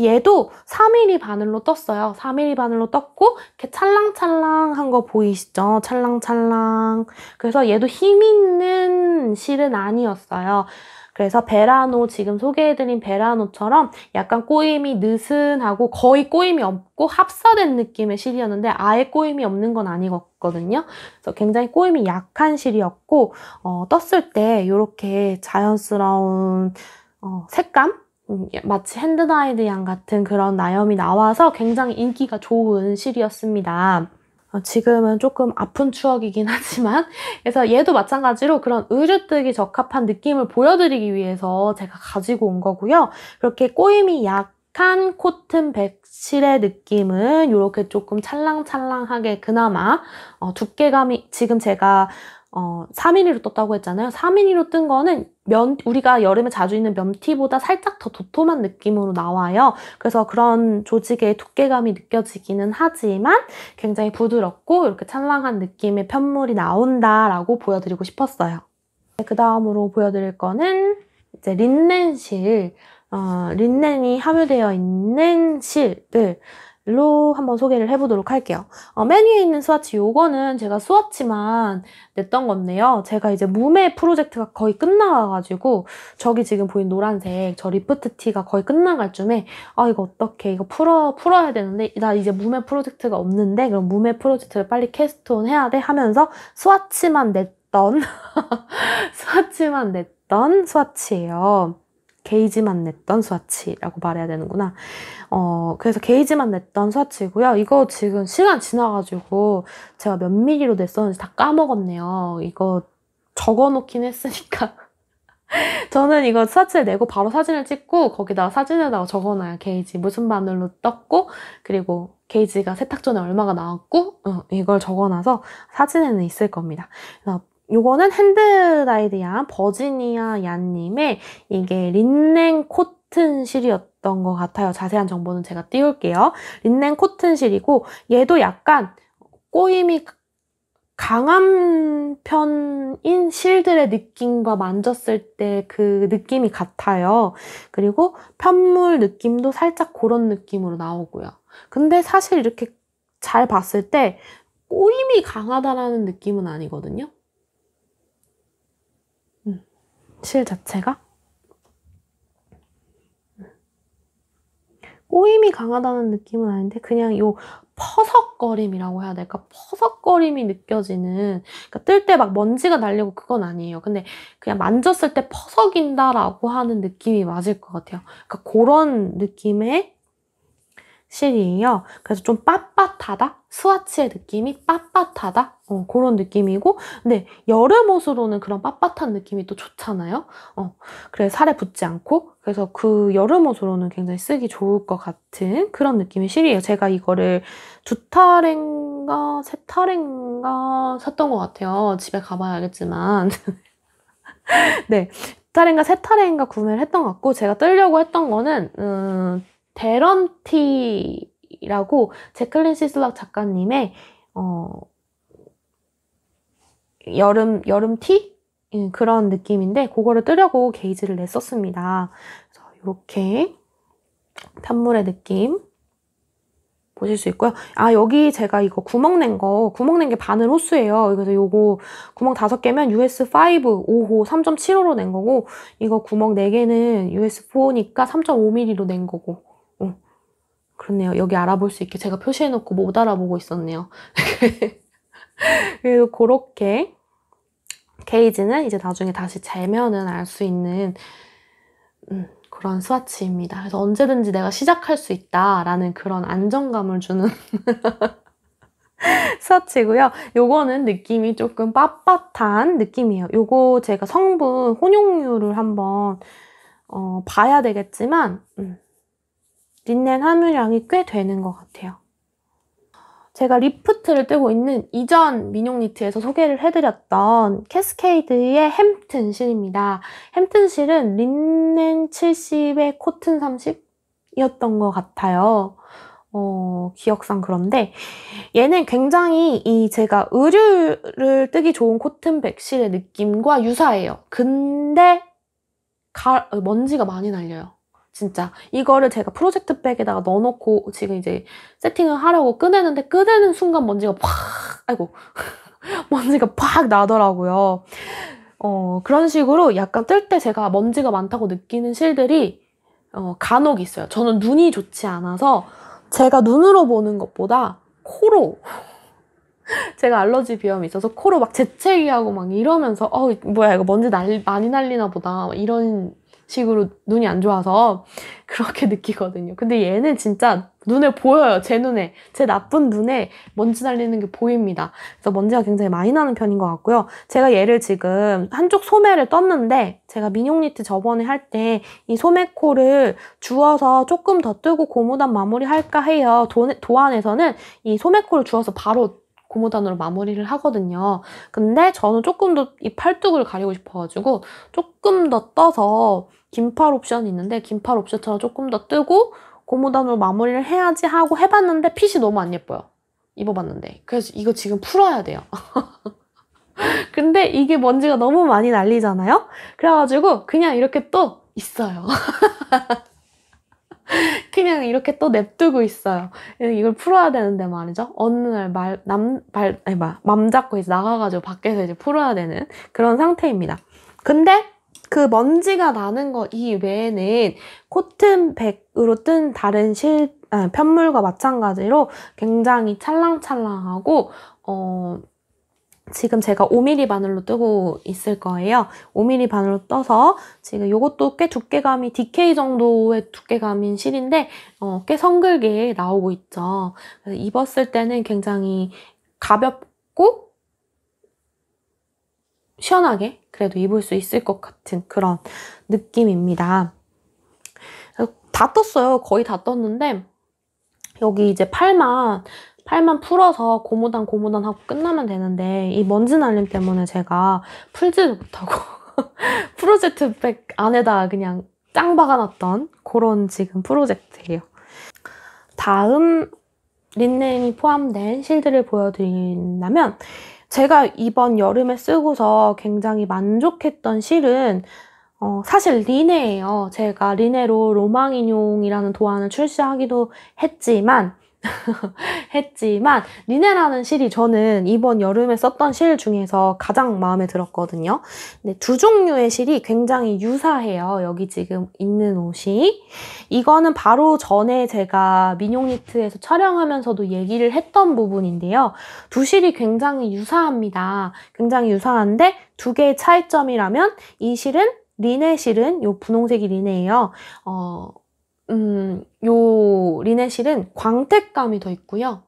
얘도 3mm 바늘로 떴어요. 3mm 바늘로 떴고 이렇게 찰랑찰랑한 거 보이시죠? 찰랑찰랑. 그래서 얘도 힘 있는 실은 아니었어요. 그래서 베라노 지금 소개해드린 베라노처럼 약간 꼬임이 느슨하고 거의 꼬임이 없고 합사된 느낌의 실이었는데 아예 꼬임이 없는 건 아니거든요. 그래서 굉장히 꼬임이 약한 실이었고 어, 떴을 때 이렇게 자연스러운 어, 색감 음, 예, 마치 핸드나이드 양 같은 그런 나염이 나와서 굉장히 인기가 좋은 실이었습니다. 어, 지금은 조금 아픈 추억이긴 하지만 그래서 얘도 마찬가지로 그런 의류뜨기 적합한 느낌을 보여드리기 위해서 제가 가지고 온 거고요. 그렇게 꼬임이 약한 코튼 백실의 느낌은 이렇게 조금 찰랑찰랑하게 그나마 어, 두께감이 지금 제가 어, 3mm 로 떴다고 했잖아요. 3mm 로뜬 거는 면, 우리가 여름에 자주 입는 면티보다 살짝 더 도톰한 느낌으로 나와요. 그래서 그런 조직의 두께감이 느껴지기는 하지만 굉장히 부드럽고 이렇게 찬란한 느낌의 편물이 나온다라고 보여드리고 싶었어요. 네, 그 다음으로 보여드릴 거는 이제 린넨실, 어, 린넨이 함유되어 있는 실들 로 한번 소개를 해보도록 할게요. 어, 맨 위에 있는 스와치 요거는 제가 스와치만 냈던 건데요. 제가 이제 무매 프로젝트가 거의 끝나가지고 저기 지금 보인 노란색 저 리프트 티가 거의 끝나갈 쯤에 아 이거 어떻게 이거 풀어 풀어야 되는데 나 이제 무매 프로젝트가 없는데 그럼 무매 프로젝트를 빨리 캐스트 해야 돼 하면서 스와치만 냈던 스와치만 냈던 스와치예요. 게이지만 냈던 수아치라고 말해야 되는구나. 어, 그래서 게이지만 냈던 수아치고요. 이거 지금 시간 지나가지고 제가 몇 미리로 냈었는지 다 까먹었네요. 이거 적어놓긴 했으니까. 저는 이거 수아치를 내고 바로 사진을 찍고 거기다 사진에다가 적어놔요. 게이지 무슨 바늘로 떴고 그리고 게이지가 세탁 전에 얼마가 나왔고 어, 이걸 적어놔서 사진에는 있을 겁니다. 그래서 요거는 핸드라이드야 버지니아 얀님의 이게 린넨 코튼 실이었던 것 같아요. 자세한 정보는 제가 띄울게요. 린넨 코튼 실이고 얘도 약간 꼬임이 강한 편인 실들의 느낌과 만졌을 때 그 느낌이 같아요. 그리고 편물 느낌도 살짝 그런 느낌으로 나오고요. 근데 사실 이렇게 잘 봤을 때 꼬임이 강하다라는 느낌은 아니거든요. 실 자체가 꼬임이 강하다는 느낌은 아닌데 그냥 요 퍼석거림이라고 해야 될까? 퍼석거림이 느껴지는 그러니까 뜰 때 막 먼지가 날리고 그건 아니에요. 근데 그냥 만졌을 때 퍼석인다라고 하는 느낌이 맞을 것 같아요. 그러니까 그런 느낌의 실이에요. 그래서 좀 빳빳하다? 스와치의 느낌이 빳빳하다? 어, 그런 느낌이고 근데 여름 옷으로는 그런 빳빳한 느낌이 또 좋잖아요. 어, 그래 서 살에 붙지 않고 그래서 그 여름 옷으로는 굉장히 쓰기 좋을 것 같은 그런 느낌의 실이에요. 제가 이거를 두 탈인가 세 탈인가 샀던 것 같아요. 집에 가봐야 알겠지만 네. 두 탈인가 세 탈인가 구매를 했던 것 같고 제가 뜨려고 했던 거는 음, 데런티라고 제클린 시슬락 작가님의 어, 여름 여름 티 예, 그런 느낌인데 그거를 뜨려고 게이지를 냈었습니다. 그래서 이렇게 탄물의 느낌 보실 수 있고요. 아 여기 제가 이거 구멍 낸 거 구멍 낸 게 바늘 호수예요. 그래서 요거 구멍 다섯 개면 US5 5호 3.75로 낸 거고 이거 구멍 네 개는 US4니까 3.5mm로 낸 거고 그렇네요. 여기 알아볼 수 있게 제가 표시해놓고 못 알아보고 있었네요. 그래서 그렇게 게이지는 이제 나중에 다시 재면은 알 수 있는 음, 그런 스와치입니다. 그래서 언제든지 내가 시작할 수 있다라는 그런 안정감을 주는 스와치고요. 요거는 느낌이 조금 빳빳한 느낌이에요. 요거 제가 성분 혼용률을 한번 어, 봐야 되겠지만 음, 린넨 함유량이 꽤 되는 것 같아요. 제가 리프트를 뜨고 있는 이전 민용니트에서 소개를 해드렸던 캐스케이드의 햄튼 실입니다. 햄튼 실은 린넨 70에 코튼 30이었던 것 같아요. 어, 기억상 그런데 얘는 굉장히 이 제가 의류를 뜨기 좋은 코튼 백실의 느낌과 유사해요. 근데 가, 먼지가 많이 날려요. 진짜 이거를 제가 프로젝트 백에다가 넣어놓고 지금 이제 세팅을 하라고 끄내는데 끄내는 순간 먼지가 팍 아이고 먼지가 팍 나더라고요. 어, 그런 식으로 약간 뜰 때 제가 먼지가 많다고 느끼는 실들이 어, 간혹 있어요. 저는 눈이 좋지 않아서 제가 눈으로 보는 것보다 코로 제가 알러지 비염이 있어서 코로 막 재채기하고 막 이러면서 어 뭐야 이거 먼지 날, 많이 날리나 보다 이런 식으로 눈이 안 좋아서 그렇게 느끼거든요. 근데 얘는 진짜 눈에 보여요. 제 눈에. 제 나쁜 눈에 먼지 날리는 게 보입니다. 그래서 먼지가 굉장히 많이 나는 편인 것 같고요. 제가 얘를 지금 한쪽 소매를 떴는데 제가 민용 니트 저번에 할 때 이 소매코를 주워서 조금 더 뜨고 고무단 마무리 할까 해요. 도, 도안에서는 이 소매코를 주워서 바로 고무단으로 마무리를 하거든요. 근데 저는 조금 더 이 팔뚝을 가리고 싶어가지고 조금 더 떠서 긴팔 옵션이 있는데 긴팔 옵션처럼 조금 더 뜨고 고무단으로 마무리를 해야지 하고 해봤는데 핏이 너무 안 예뻐요. 입어봤는데. 그래서 이거 지금 풀어야 돼요. 근데 이게 먼지가 너무 많이 날리잖아요? 그래가지고 그냥 이렇게 또 있어요. 그냥 이렇게 또 냅두고 있어요. 이걸 풀어야 되는데 말이죠. 어느 날 말, 남, 발, 아니, 말, 맘 잡고 이제 나가가지고 밖에서 이제 풀어야 되는 그런 상태입니다. 근데 그 먼지가 나는 거 이외에는 코튼백으로 뜬 다른 실, 아, 편물과 마찬가지로 굉장히 찰랑찰랑하고, 어, 지금 제가 5mm 바늘로 뜨고 있을 거예요. 5mm 바늘로 떠서 지금 이것도 꽤 두께감이 DK 정도의 두께감인 실인데 어, 꽤 성글게 나오고 있죠. 입었을 때는 굉장히 가볍고 시원하게 그래도 입을 수 있을 것 같은 그런 느낌입니다. 다 떴어요. 거의 다 떴는데 여기 이제 팔만 팔만 풀어서 고무단 고무단 하고 끝나면 되는데 이 먼지 날림 때문에 제가 풀지도 못하고 프로젝트 백 안에다 그냥 짱 박아놨던 그런 지금 프로젝트예요. 다음 린넨이 포함된 실들을 보여드린다면 제가 이번 여름에 쓰고서 굉장히 만족했던 실은 어, 사실 리네예요. 제가 리네로 로망인용이라는 도안을 출시하기도 했지만 했지만 니네라는 실이 저는 이번 여름에 썼던 실 중에서 가장 마음에 들었거든요. 근데 두 종류의 실이 굉장히 유사해요. 여기 지금 있는 옷이. 이거는 바로 전에 제가 민용니트에서 촬영하면서도 얘기를 했던 부분인데요. 두 실이 굉장히 유사합니다. 굉장히 유사한데 두 개의 차이점이라면 이 실은 리네 실은 요 분홍색이 리네예요. 어, 음, 요 리넷실은 광택감이 더 있고요.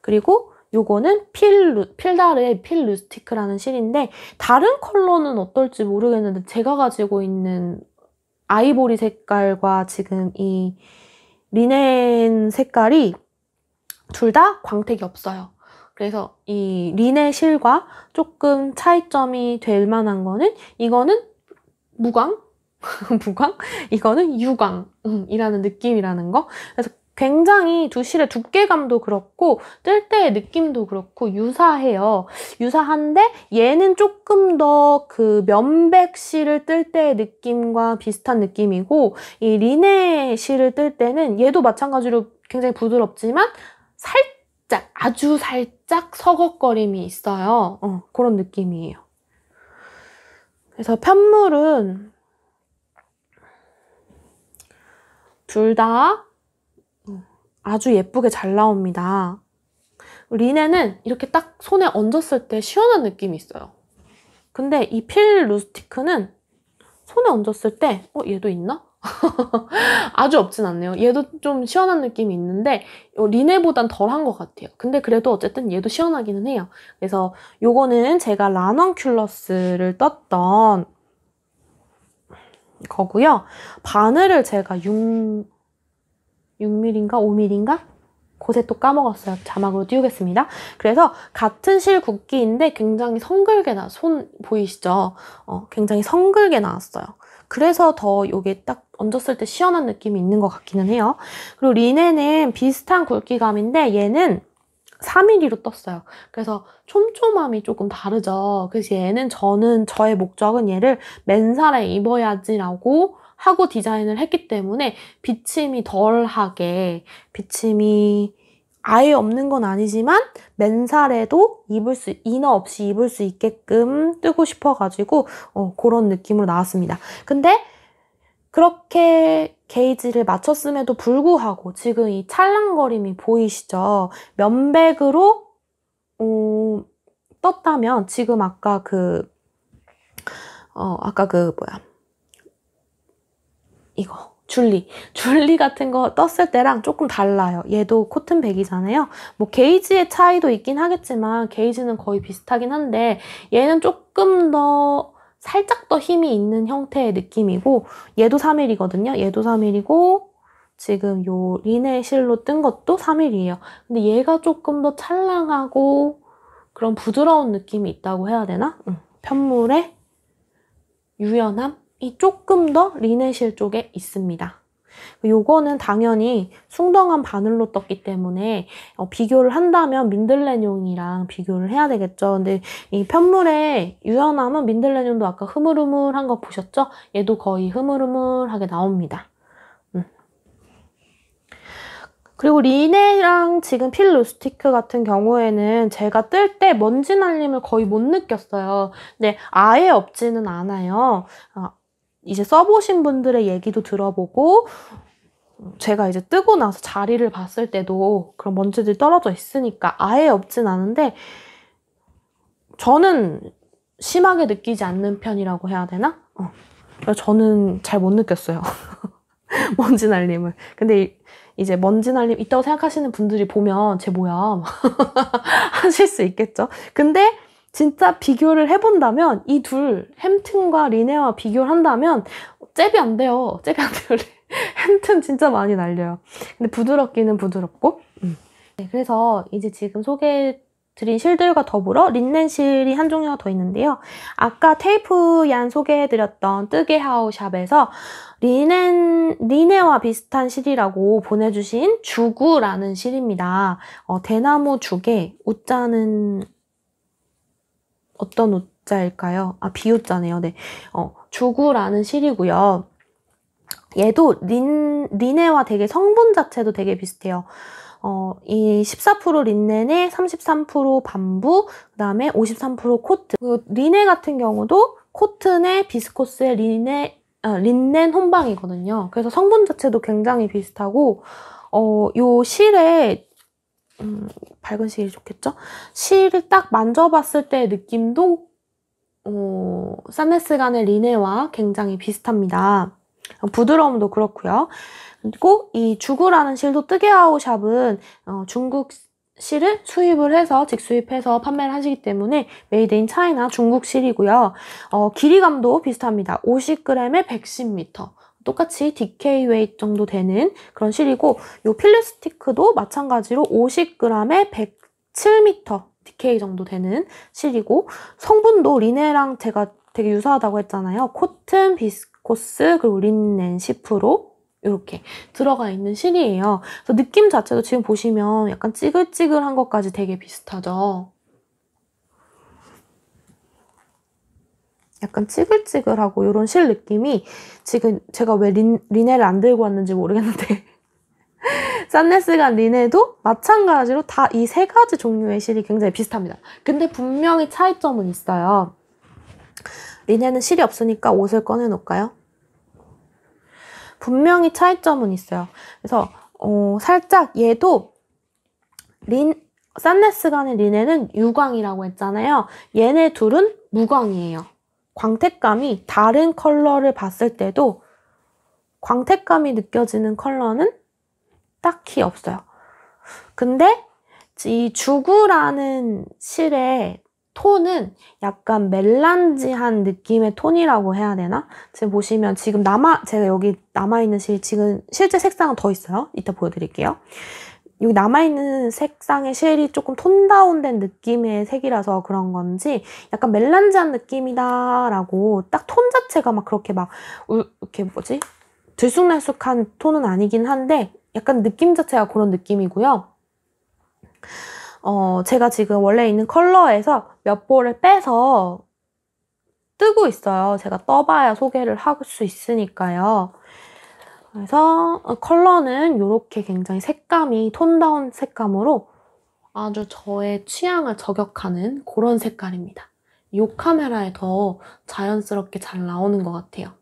그리고 요거는 필루, 필다르의 필루스티크라는 실인데 다른 컬러는 어떨지 모르겠는데 제가 가지고 있는 아이보리 색깔과 지금 이 리넨 색깔이 둘 다 광택이 없어요. 그래서 이 린의 실과 조금 차이점이 될 만한 거는 이거는 무광 무광? 이거는 유광이라는 음, 느낌이라는 거. 그래서 굉장히 두 실의 두께감도 그렇고 뜰 때의 느낌도 그렇고 유사해요. 유사한데 얘는 조금 더 그 면백 실을 뜰 때의 느낌과 비슷한 느낌이고 이 리네 실을 뜰 때는 얘도 마찬가지로 굉장히 부드럽지만 살짝 아주 살짝 서걱거림이 있어요. 어, 그런 느낌이에요. 그래서 편물은 둘다 어, 아주 예쁘게 잘 나옵니다. 리넨은 이렇게 딱 손에 얹었을 때 시원한 느낌이 있어요. 근데 이필 루스티크는 손에 얹었을 때, 어, 얘도 있나? 아주 없진 않네요. 얘도 좀 시원한 느낌이 있는데 리네보단 어, 덜한 것 같아요. 근데 그래도 어쨌든 얘도 시원하기는 해요. 그래서 요거는 제가 라넌큘러스를 떴던 거고요. 바늘을 제가 6, 6mm인가 5mm인가? 곳에 또 까먹었어요. 자막으로 띄우겠습니다. 그래서 같은 실 굵기인데 굉장히 성글게 나, 손 보이시죠? 어, 굉장히 성글게 나왔어요. 그래서 더 이게 딱 얹었을 때 시원한 느낌이 있는 것 같기는 해요. 그리고 리넨은 비슷한 굵기감인데 얘는 3일이로 떴어요. 그래서 촘촘함이 조금 다르죠. 그래서 얘는 저는 저의 목적은 얘를 맨살에 입어야지라고 하고 디자인을 했기 때문에 비침이 덜하게 비침이 아예 없는 건 아니지만 맨살에도 입을 수 이너 없이 입을 수 있게끔 뜨고 싶어가지고 어, 그런 느낌으로 나왔습니다. 근데 그렇게 게이지를 맞췄음에도 불구하고 지금 이 찰랑거림이 보이시죠? 면백으로 어, 떴다면 지금 아까 그 어, 아까 그 뭐야 이거 줄리 줄리 같은 거 떴을 때랑 조금 달라요 얘도 코튼백이잖아요 뭐 게이지의 차이도 있긴 하겠지만 게이지는 거의 비슷하긴 한데 얘는 조금 더 살짝 더 힘이 있는 형태의 느낌이고 얘도 3일이거든요 얘도 3일이고 지금 요 리네 실로 뜬 것도 3일이에요. 근데 얘가 조금 더 찰랑하고 그런 부드러운 느낌이 있다고 해야 되나? 응. 편물의 유연함이 조금 더 리네 실 쪽에 있습니다. 요거는 당연히 숭덩한 바늘로 떴기 때문에 어, 비교를 한다면 민들레뇽이랑 비교를 해야 되겠죠. 근데 이 편물의 유연함은 민들레뇽도 아까 흐물흐물한 거 보셨죠? 얘도 거의 흐물흐물하게 나옵니다. 음. 그리고 리네랑 지금 필 루스티크 같은 경우에는 제가 뜰 때 먼지 날림을 거의 못 느꼈어요. 근데 아예 없지는 않아요. 어, 이제 써보신 분들의 얘기도 들어보고 제가 이제 뜨고 나서 자리를 봤을 때도 그런 먼지들이 떨어져 있으니까 아예 없진 않은데 저는 심하게 느끼지 않는 편이라고 해야 되나? 어. 저는 잘 못 느꼈어요. 먼지 날림을. 근데 이제 먼지 날림 있다고 생각하시는 분들이 보면 쟤 뭐야 하실 수 있겠죠. 근데 진짜 비교를 해본다면 이 둘 햄튼과 리네와 비교를 한다면 잽이 안 돼요. 잽이 안 돼요. 햄튼 진짜 많이 날려요. 근데 부드럽기는 부드럽고 음. 네, 그래서 이제 지금 소개 해 드린 실들과 더불어 린넨 실이 한 종류가 더 있는데요. 아까 테이프 얀 소개해드렸던 뜨개 하우샵에서 린넨, 린네와 비슷한 실이라고 보내주신 주구라는 실입니다. 어, 대나무 주개, 웃자는 어떤 옷자일까요? 아, 비옷자네요. 네. 어, 주구라는 실이고요. 얘도 린, 린네와 되게 성분 자체도 되게 비슷해요. 어, 이 14% 린넨에 33% 반부, 그 다음에 53% 코트. 그 린넨 같은 경우도 코튼에 비스코스에 린넨, 아, 린넨 혼방이거든요. 그래서 성분 자체도 굉장히 비슷하고, 어, 요 실에 음, 밝은 실이 좋겠죠? 실을 딱 만져봤을 때의 느낌도 어, 산네스간의 리네와 굉장히 비슷합니다. 부드러움도 그렇고요. 그리고 이 주구라는 실도 뜨개아웃샵은 어, 중국 실을 수입을 해서 직수입해서 판매를 하시기 때문에 메이드 인 차이나 중국 실이고요. 어, 길이감도 비슷합니다. 50g에 110m. 똑같이 DK 웨이트 정도 되는 그런 실이고 이필레스티크도 마찬가지로 50g에 107m DK 정도 되는 실이고 성분도 리네랑 제가 되게 유사하다고 했잖아요. 코튼, 비스코스, 그리고 린넨 10% 이렇게 들어가 있는 실이에요. 그래서 느낌 자체도 지금 보시면 약간 찌글찌글한 것까지 되게 비슷하죠. 약간 찌글찌글하고 이런 실 느낌이 지금 제가 왜 린, 리네를 안 들고 왔는지 모르겠는데 산네스간 리네도 마찬가지로 다 이 세 가지 종류의 실이 굉장히 비슷합니다. 근데 분명히 차이점은 있어요. 리네는 실이 없으니까 옷을 꺼내놓을까요? 분명히 차이점은 있어요. 그래서 어, 살짝 얘도 린, 산네스간의 리네는 유광이라고 했잖아요. 얘네 둘은 무광이에요. 광택감이 다른 컬러를 봤을 때도 광택감이 느껴지는 컬러는 딱히 없어요. 근데 이 주구라는 실의 톤은 약간 멜란지한 느낌의 톤이라고 해야 되나? 지금 보시면 지금 남아 제가 여기 남아 있는 실 지금 실제 색상은 더 있어요. 이따 보여드릴게요. 여기 남아있는 색상의 쉘이 조금 톤 다운된 느낌의 색이라서 그런 건지 약간 멜란지한 느낌이다라고 딱 톤 자체가 막 그렇게 막 울, 이렇게 뭐지? 들쑥날쑥한 톤은 아니긴 한데 약간 느낌 자체가 그런 느낌이고요. 어, 제가 지금 원래 있는 컬러에서 몇 볼을 빼서 뜨고 있어요. 제가 떠봐야 소개를 할 수 있으니까요. 그래서 어, 컬러는 이렇게 굉장히 색감이 톤다운 색감으로 아주 저의 취향을 저격하는 그런 색깔입니다. 이 카메라에 더 자연스럽게 잘 나오는 것 같아요.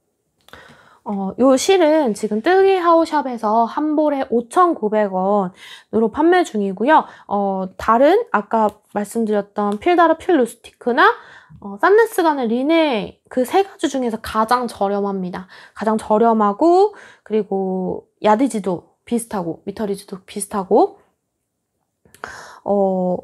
어, 이 실은 지금 뜨개 하우샵에서 한 볼에 5,900원으로 판매 중이고요. 어, 다른 아까 말씀드렸던 필다르 필루스티크나 어, 산네스간의 리네 그세 가지 중에서 가장 저렴합니다. 가장 저렴하고 그리고 야드지도 비슷하고 미터리지도 비슷하고 어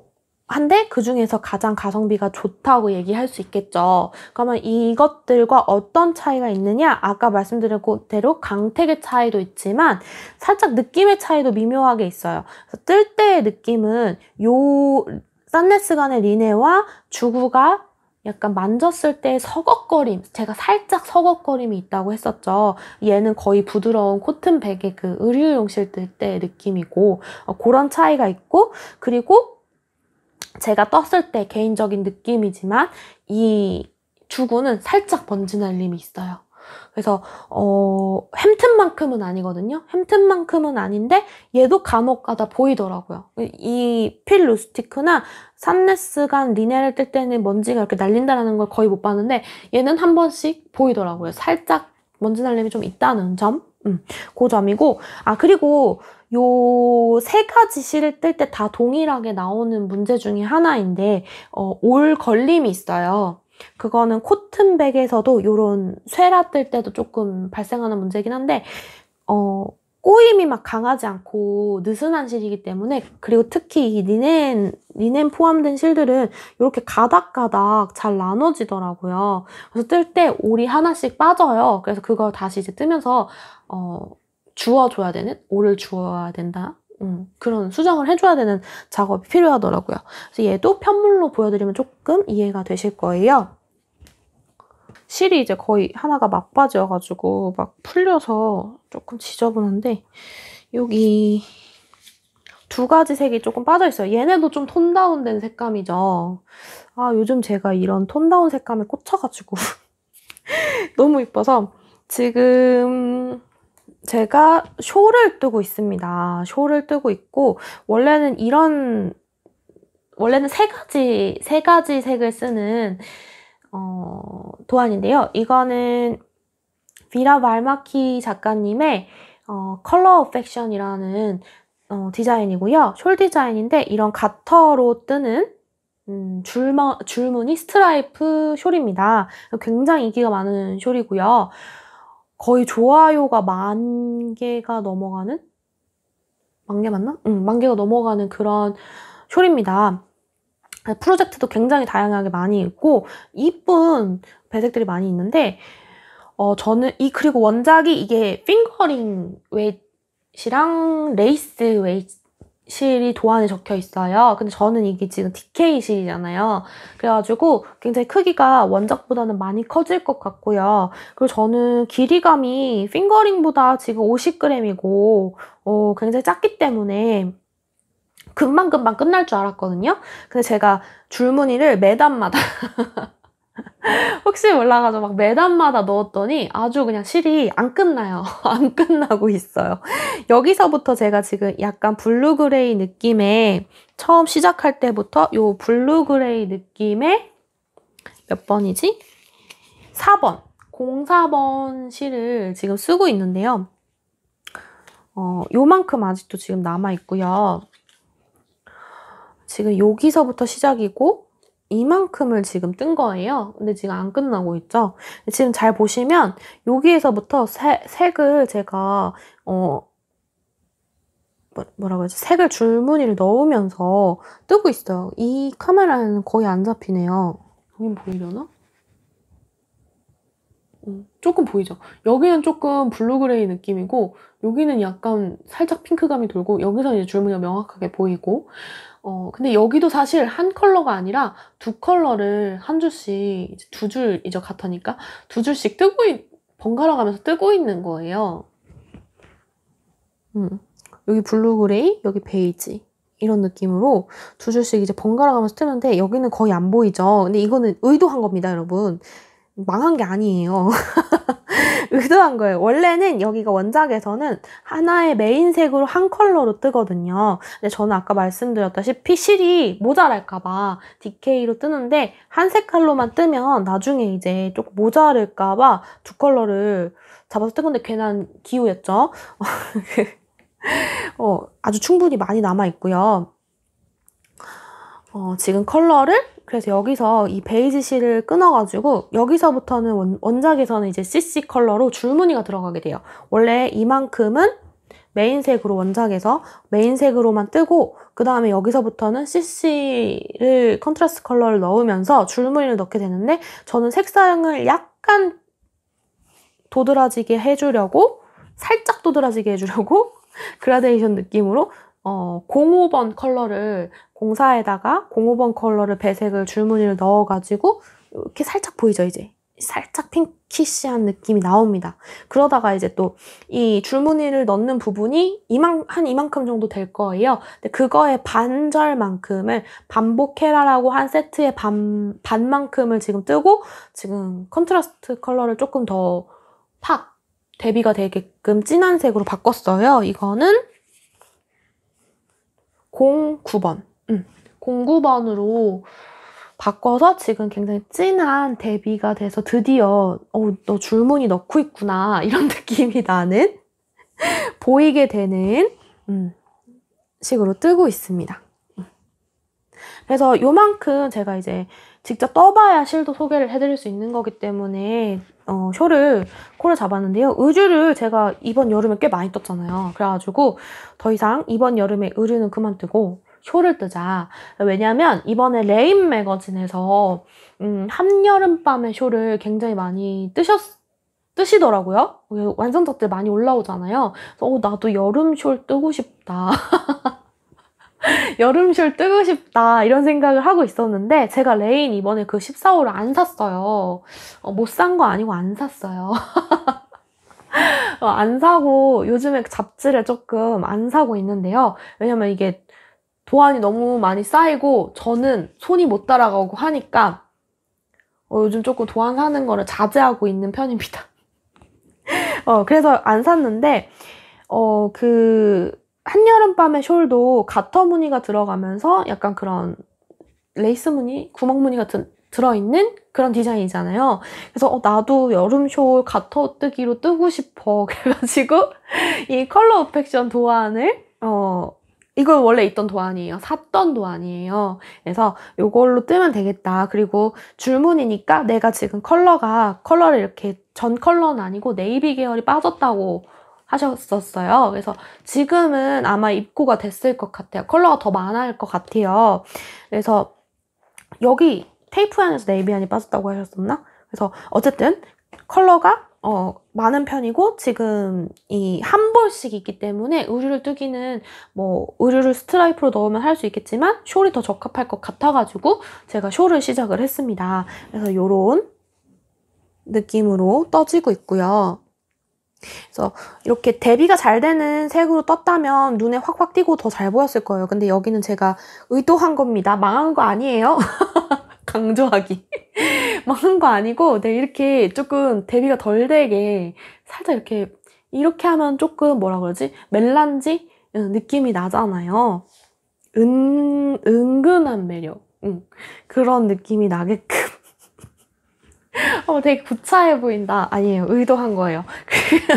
한데 그 중에서 가장 가성비가 좋다고 얘기할 수 있겠죠. 그러면 이것들과 어떤 차이가 있느냐? 아까 말씀드린 대로 강택의 차이도 있지만 살짝 느낌의 차이도 미묘하게 있어요. 뜰 때의 느낌은 요썬네스간의 리네와 주구가 약간 만졌을 때 서걱거림, 제가 살짝 서걱거림이 있다고 했었죠. 얘는 거의 부드러운 코튼백의 그 의류용 실때 느낌이고 어, 그런 차이가 있고 그리고 제가 떴을 때 개인적인 느낌이지만 이 주구는 살짝 번지 날림이 있어요. 그래서 어, 햄튼만큼은 아니거든요. 햄튼만큼은 아닌데 얘도 감옥 가다 보이더라고요. 이필 루스티크나 산네스간 리네를 뜰 때는 먼지가 이렇게 날린다는 걸 거의 못 봤는데 얘는 한 번씩 보이더라고요. 살짝 먼지 날림이 좀 있다는 점. 음, 그 점이고 아 그리고 요 세 가지 시를 뜰 때 다 동일하게 나오는 문제 중에 하나인데 어, 올 걸림이 있어요. 그거는 코튼백에서도 요런 쇠라 뜰 때도 조금 발생하는 문제긴 한데 어, 꼬임이 막 강하지 않고 느슨한 실이기 때문에 그리고 특히 이 리넨 리넨 포함된 실들은 이렇게 가닥가닥 잘 나눠지더라고요. 그래서 뜰 때 올이 하나씩 빠져요. 그래서 그걸 다시 이제 뜨면서 어, 주워줘야 되는 올을 주워야 된다 음, 그런 수정을 해줘야 되는 작업이 필요하더라고요. 그래서 얘도 편물로 보여드리면 조금 이해가 되실 거예요. 실이 이제 거의 하나가 막바지여가지고 막 풀려서 조금 지저분한데 여기 두 가지 색이 조금 빠져있어요. 얘네도 좀 톤다운된 색감이죠. 아 요즘 제가 이런 톤다운 색감에 꽂혀가지고 너무 이뻐서 지금 제가 쇼를 뜨고 있습니다. 쇼를 뜨고 있고 원래는 이런 원래는 세 가지 세 가지 색을 쓰는 어, 도안인데요. 이거는 비라 말마키 작가님의 어, 컬러 팩션이라는 어, 디자인이고요. 숄 디자인인데 이런 가터로 뜨는 음, 줄머, 줄무늬 스트라이프 숄입니다. 굉장히 인기가 많은 숄이고요. 거의 좋아요가 만 개가 넘어가는? 만개 맞나? 응, 만 개가 넘어가는 그런 쇼리입니다 프로젝트도 굉장히 다양하게 많이 있고 이쁜 배색들이 많이 있는데 어 저는 이 그리고 원작이 이게 핑거링 웨이랑 레이스 웨이 실이 도안에 적혀 있어요. 근데 저는 이게 지금 DK 실이잖아요. 그래가지고 굉장히 크기가 원작보다는 많이 커질 것 같고요. 그리고 저는 길이감이 핑거링보다 지금 50g이고 어, 굉장히 작기 때문에 금방금방 끝날 줄 알았거든요. 근데 제가 줄무늬를 매단마다 혹시 몰라가지고 막 매단마다 넣었더니 아주 그냥 실이 안 끝나요. 안 끝나고 있어요. 여기서부터 제가 지금 약간 블루그레이 느낌의 처음 시작할 때부터 이 블루그레이 느낌의 몇 번이지? 4번, 04번 실을 지금 쓰고 있는데요. 어, 요만큼 아직도 지금 남아있고요. 지금 여기서부터 시작이고 이만큼을 지금 뜬 거예요. 근데 지금 안 끝나고 있죠. 지금 잘 보시면 여기에서부터 색, 색을 제가 어 뭐, 뭐라고 해야지 색을 줄무늬를 넣으면서 뜨고 있어요. 이 카메라는 거의 안 잡히네요. 여긴 보이려나? 음, 조금 보이죠? 여기는 조금 블루그레이 느낌이고 여기는 약간 살짝 핑크감이 돌고 여기서 이제 줄무늬가 명확하게 보이고 어, 근데 여기도 사실 한 컬러가 아니라 두 컬러를 한 줄씩, 두 줄이죠, 같으니까. 두 줄씩 뜨고, 있, 번갈아 가면서 뜨고 있는 거예요. 음, 여기 블루 그레이, 여기 베이지. 이런 느낌으로 두 줄씩 이제 번갈아 가면서 뜨는데 여기는 거의 안 보이죠. 근데 이거는 의도한 겁니다, 여러분. 망한 게 아니에요. 의도한 거예요. 원래는 여기가 원작에서는 하나의 메인색으로 한 컬러로 뜨거든요. 근데 저는 아까 말씀드렸다시피 실이 모자랄까봐 d k 로 뜨는데 한 색깔로만 뜨면 나중에 이제 조금 모자랄까봐 두 컬러를 잡아서 뜬 건데 괜한 기호였죠 어, 아주 충분히 많이 남아있고요. 어, 지금 컬러를 그래서 여기서 이 베이지 실을 끊어가지고 여기서부터는 원, 작에서는 이제 CC 컬러로 줄무늬가 들어가게 돼요. 원래 이만큼은 메인색으로 원작에서 메인색으로만 뜨고 그 다음에 여기서부터는 CC를 컨트라스트 컬러를 넣으면서 줄무늬를 넣게 되는데 저는 색상을 약간 도드라지게 해주려고 살짝 도드라지게 해주려고 그라데이션 느낌으로 어, 05번 컬러를 공사에다가 05번 컬러를 배색을 줄무늬를 넣어가지고 이렇게 살짝 보이죠 이제 살짝 핑키시한 느낌이 나옵니다. 그러다가 이제 또 이 줄무늬를 넣는 부분이 이만, 한 이만큼 정도 될 거예요. 근데 그거의 반절만큼을 반복해라라고 한 세트의 반, 반만큼을 지금 뜨고 지금 컨트라스트 컬러를 조금 더 팍 대비가 되게끔 진한 색으로 바꿨어요. 이거는 09번. 음, 09번으로 바꿔서 지금 굉장히 진한 데뷔가 돼서 드디어 어, 너 줄무늬 넣고 있구나 이런 느낌이 나는 보이게 되는 음, 식으로 뜨고 있습니다. 음. 그래서 요만큼 제가 이제 직접 떠봐야 실도 소개를 해드릴 수 있는 거기 때문에 어, 쇼를 코를 잡았는데요. 의류를 제가 이번 여름에 꽤 많이 떴잖아요. 그래가지고 더 이상 이번 여름에 의류는 그만 뜨고 쇼를 뜨자. 왜냐면 이번에 레인 매거진에서 음, 한여름밤의 쇼를 굉장히 많이 뜨셨 뜨시더라고요. 완성작들 많이 올라오잖아요. 그래서 어, 나도 여름 쇼를 뜨고 싶다. 여름쇼를 뜨고 싶다 이런 생각을 하고 있었는데 제가 레인 이번에 그 14호를 안 샀어요. 어, 못산 거 아니고 안 샀어요. 어, 안 사고 요즘에 잡지를 조금 안 사고 있는데요. 왜냐면 이게 도안이 너무 많이 쌓이고 저는 손이 못 따라가고 하니까 어, 요즘 조금 도안 사는 거를 자제하고 있는 편입니다. 어, 그래서 안 샀는데 어, 그 한여름밤의 숄도 가터 무늬가 들어가면서 약간 그런 레이스 무늬, 구멍 무늬 같은 들어있는 그런 디자인이잖아요. 그래서 어, 나도 여름 숄 가터 뜨기로 뜨고 싶어. 그래가지고 이 컬러 오펙션 도안을 어, 이걸 원래 있던 도안이에요. 샀던 도안이에요. 그래서 이걸로 뜨면 되겠다. 그리고 줄무늬니까 내가 지금 컬러가 컬러를 이렇게 전 컬러는 아니고 네이비 계열이 빠졌다고 하셨었어요. 그래서 지금은 아마 입고가 됐을 것 같아요. 컬러가 더 많을 아것 같아요. 그래서 여기 테이프 안에서 네이비 안이 빠졌다고 하셨었나? 그래서 어쨌든 컬러가 어, 많은 편이고 지금 이한 볼씩 있기 때문에 의류를 뜨기는 뭐 의류를 스트라이프로 넣으면 할 수 있겠지만 숄이 더 적합할 것 같아가지고 제가 숄을 시작을 했습니다. 그래서 요런 느낌으로 떠지고 있고요. 그래서 이렇게 대비가 잘 되는 색으로 떴다면 눈에 확확 띄고 더 잘 보였을 거예요. 근데 여기는 제가 의도한 겁니다. 망한 거 아니에요. 강조하기 막한거 뭐 아니고 네, 이렇게 조금 대비가 덜 되게 살짝 이렇게 이렇게 하면 조금 뭐라 그러지? 멜란지 느낌이 나잖아요. 은, 은근한 매력 응. 그런 느낌이 나게끔 어, 되게 구차해 보인다. 아니에요. 의도한 거예요.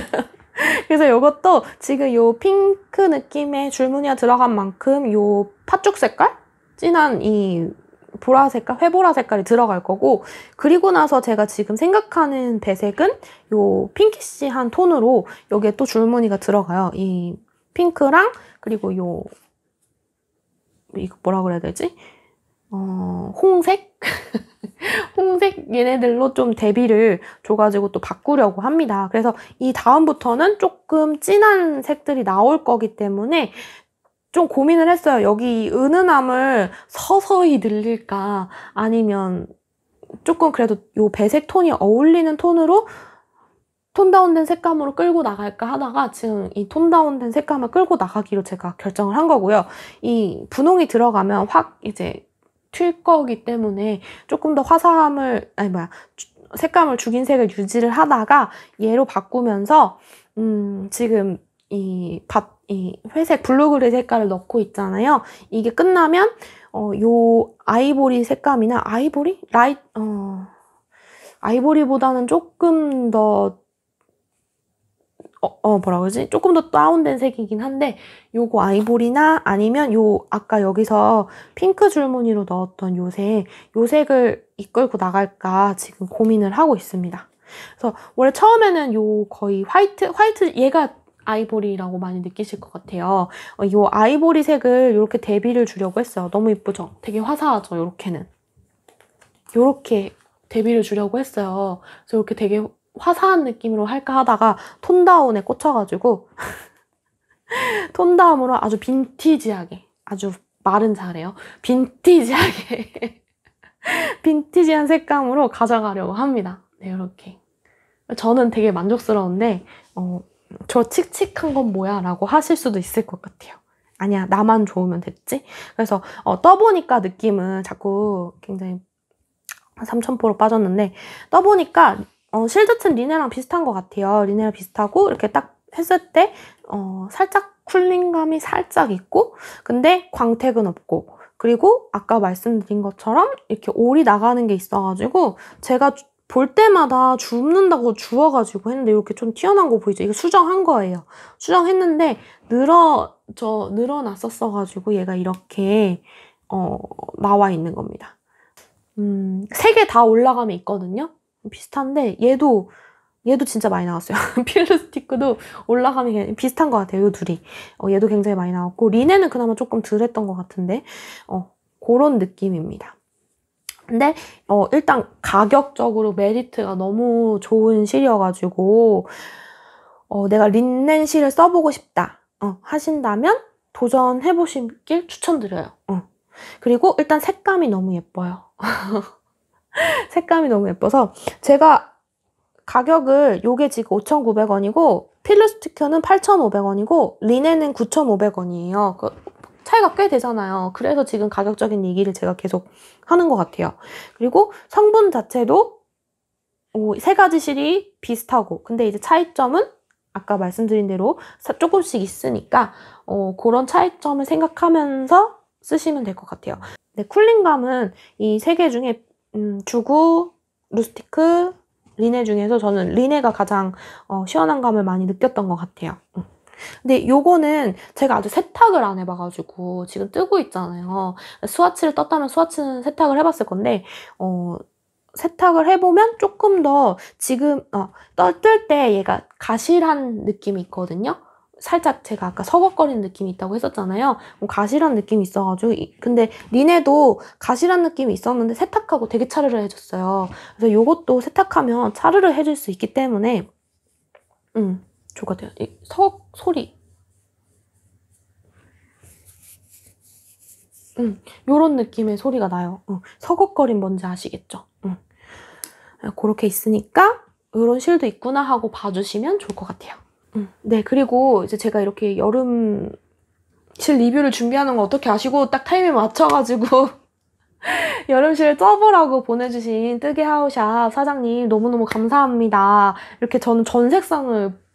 그래서 이것도 지금 요 핑크 느낌의 줄무늬가 들어간 만큼 요 팥죽 색깔? 진한 이 보라 색깔, 회보라 색깔이 들어갈 거고 그리고 나서 제가 지금 생각하는 배색은 요 핑키시한 톤으로 여기에 또 줄무늬가 들어가요. 이 핑크랑 그리고 요 이거 뭐라 그래야 되지? 어, 홍색? 홍색 얘네들로 좀 대비를 줘가지고 또 바꾸려고 합니다. 그래서 이 다음부터는 조금 진한 색들이 나올 거기 때문에 좀 고민을 했어요. 여기 은은함을 서서히 늘릴까 아니면 조금 그래도 이 배색 톤이 어울리는 톤으로 톤 다운된 색감으로 끌고 나갈까 하다가 지금 이 톤 다운된 색감을 끌고 나가기로 제가 결정을 한 거고요. 이 분홍이 들어가면 확 이제 튈 거기 때문에 조금 더 화사함을 아니 뭐야 색감을 죽인 색을 유지를 하다가 얘로 바꾸면서 음 지금 이밭 이 회색 블루그레 색깔을 넣고 있잖아요. 이게 끝나면 어, 요 아이보리 색감이나 아이보리? 라이 어 아이보리보다는 조금 더 어, 어 뭐라 그러지? 조금 더 다운된 색이긴 한데 요거 아이보리나 아니면 요 아까 여기서 핑크 줄무늬로 넣었던 요색 요색을 이끌고 나갈까 지금 고민을 하고 있습니다. 그래서 원래 처음에는 요 거의 화이트 화이트 얘가 아이보리라고 많이 느끼실 것 같아요. 어, 아이보리색을 이렇게 대비를 주려고 했어요. 너무 이쁘죠? 되게 화사하죠? 이렇게는. 이렇게 대비를 주려고 했어요. 그래서 이렇게 되게 화사한 느낌으로 할까 하다가 톤다운에 꽂혀가지고 톤다운으로 아주 빈티지하게 아주 말은 잘해요. 빈티지하게 빈티지한 색감으로 가져가려고 합니다. 네, 이렇게. 저는 되게 만족스러운데 어, 저 칙칙한 건 뭐야? 라고 하실 수도 있을 것 같아요. 아니야, 나만 좋으면 됐지? 그래서, 어, 떠보니까 느낌은 자꾸 굉장히 3,000%로 포 빠졌는데, 떠보니까, 어, 실드튼 리네랑 비슷한 것 같아요. 리네랑 비슷하고, 이렇게 딱 했을 때, 어, 살짝 쿨링감이 살짝 있고, 근데 광택은 없고, 그리고 아까 말씀드린 것처럼 이렇게 올이 나가는 게 있어가지고 제가 볼 때마다 줍는다고 주워가지고 했는데 이렇게 좀 튀어나온 거 보이죠? 이거 수정한 거예요. 수정했는데 늘어 저 늘어났었어가지고 얘가 이렇게 어, 나와 있는 겁니다. 음, 세 개 다올라감이 있거든요. 비슷한데 얘도 얘도 진짜 많이 나왔어요. 필르스티크도 올라감이 비슷한 것 같아요. 이 둘이. 어, 얘도 굉장히 많이 나왔고 리네는 그나마 조금 덜 했던 것 같은데 어, 그런 느낌입니다. 근데 어 일단 가격적으로 메리트가 너무 좋은 실이어가지고 어 내가 린넨 실을 써보고 싶다 어 하신다면 도전해보시길 추천드려요. 어. 그리고 일단 색감이 너무 예뻐요. 색감이 너무 예뻐서 제가 가격을 요게 지금 5,900원이고 필름 스티커는 8,500원이고 리넨은 9,500원이에요. 그 차이가 꽤 되잖아요. 그래서 지금 가격적인 얘기를 제가 계속 하는 것 같아요. 그리고 성분 자체도 세 가지 실이 비슷하고 근데 이제 차이점은 아까 말씀드린 대로 조금씩 있으니까 어, 그런 차이점을 생각하면서 쓰시면 될 것 같아요. 네, 쿨링감은 이 세 개 중에 음, 주구, 루스티크, 리네 중에서 저는 리네가 가장 어, 시원한 감을 많이 느꼈던 것 같아요. 응. 음. 근데 요거는 제가 아직 세탁을 안 해봐가지고 지금 뜨고 있잖아요. 스와치를 떴다면 스와치는 세탁을 해봤을 건데 어, 세탁을 해보면 조금 더 지금 어, 뜰때 얘가 가실한 느낌이 있거든요. 살짝 제가 아까 서걱거리는 느낌이 있다고 했었잖아요. 어, 가실한 느낌이 있어가지고 근데 니네도 가실한 느낌이 있었는데 세탁하고 되게 차르르 해줬어요. 그래서 요것도 세탁하면 차르르 해 줄 수 있기 때문에 음, 조가 돼요. 이, 석 소리. 음, 요런 느낌의 소리가 나요. 응, 서걱거림 뭔지 아시겠죠? 응. 아, 그렇게 있으니까 이런 실도 있구나 하고 봐주시면 좋을 것 같아요. 응. 네, 그리고 이제 제가 이렇게 여름 실 리뷰를 준비하는 거 어떻게 아시고 딱 타이밍 맞춰가지고 여름실 써보라고 보내주신 뜨개 하우샵 사장님 너무너무 감사합니다. 이렇게 저는 전 색상을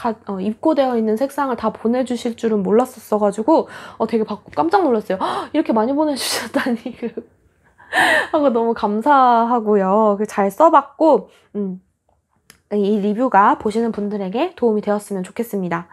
가, 어, 입고되어 있는 색상을 다 보내주실 줄은 몰랐었어가지고 어, 되게 받고 깜짝 놀랐어요. 헉, 이렇게 많이 보내주셨다니 하고 너무 감사하고요. 그 잘 써봤고 음, 이 리뷰가 보시는 분들에게 도움이 되었으면 좋겠습니다.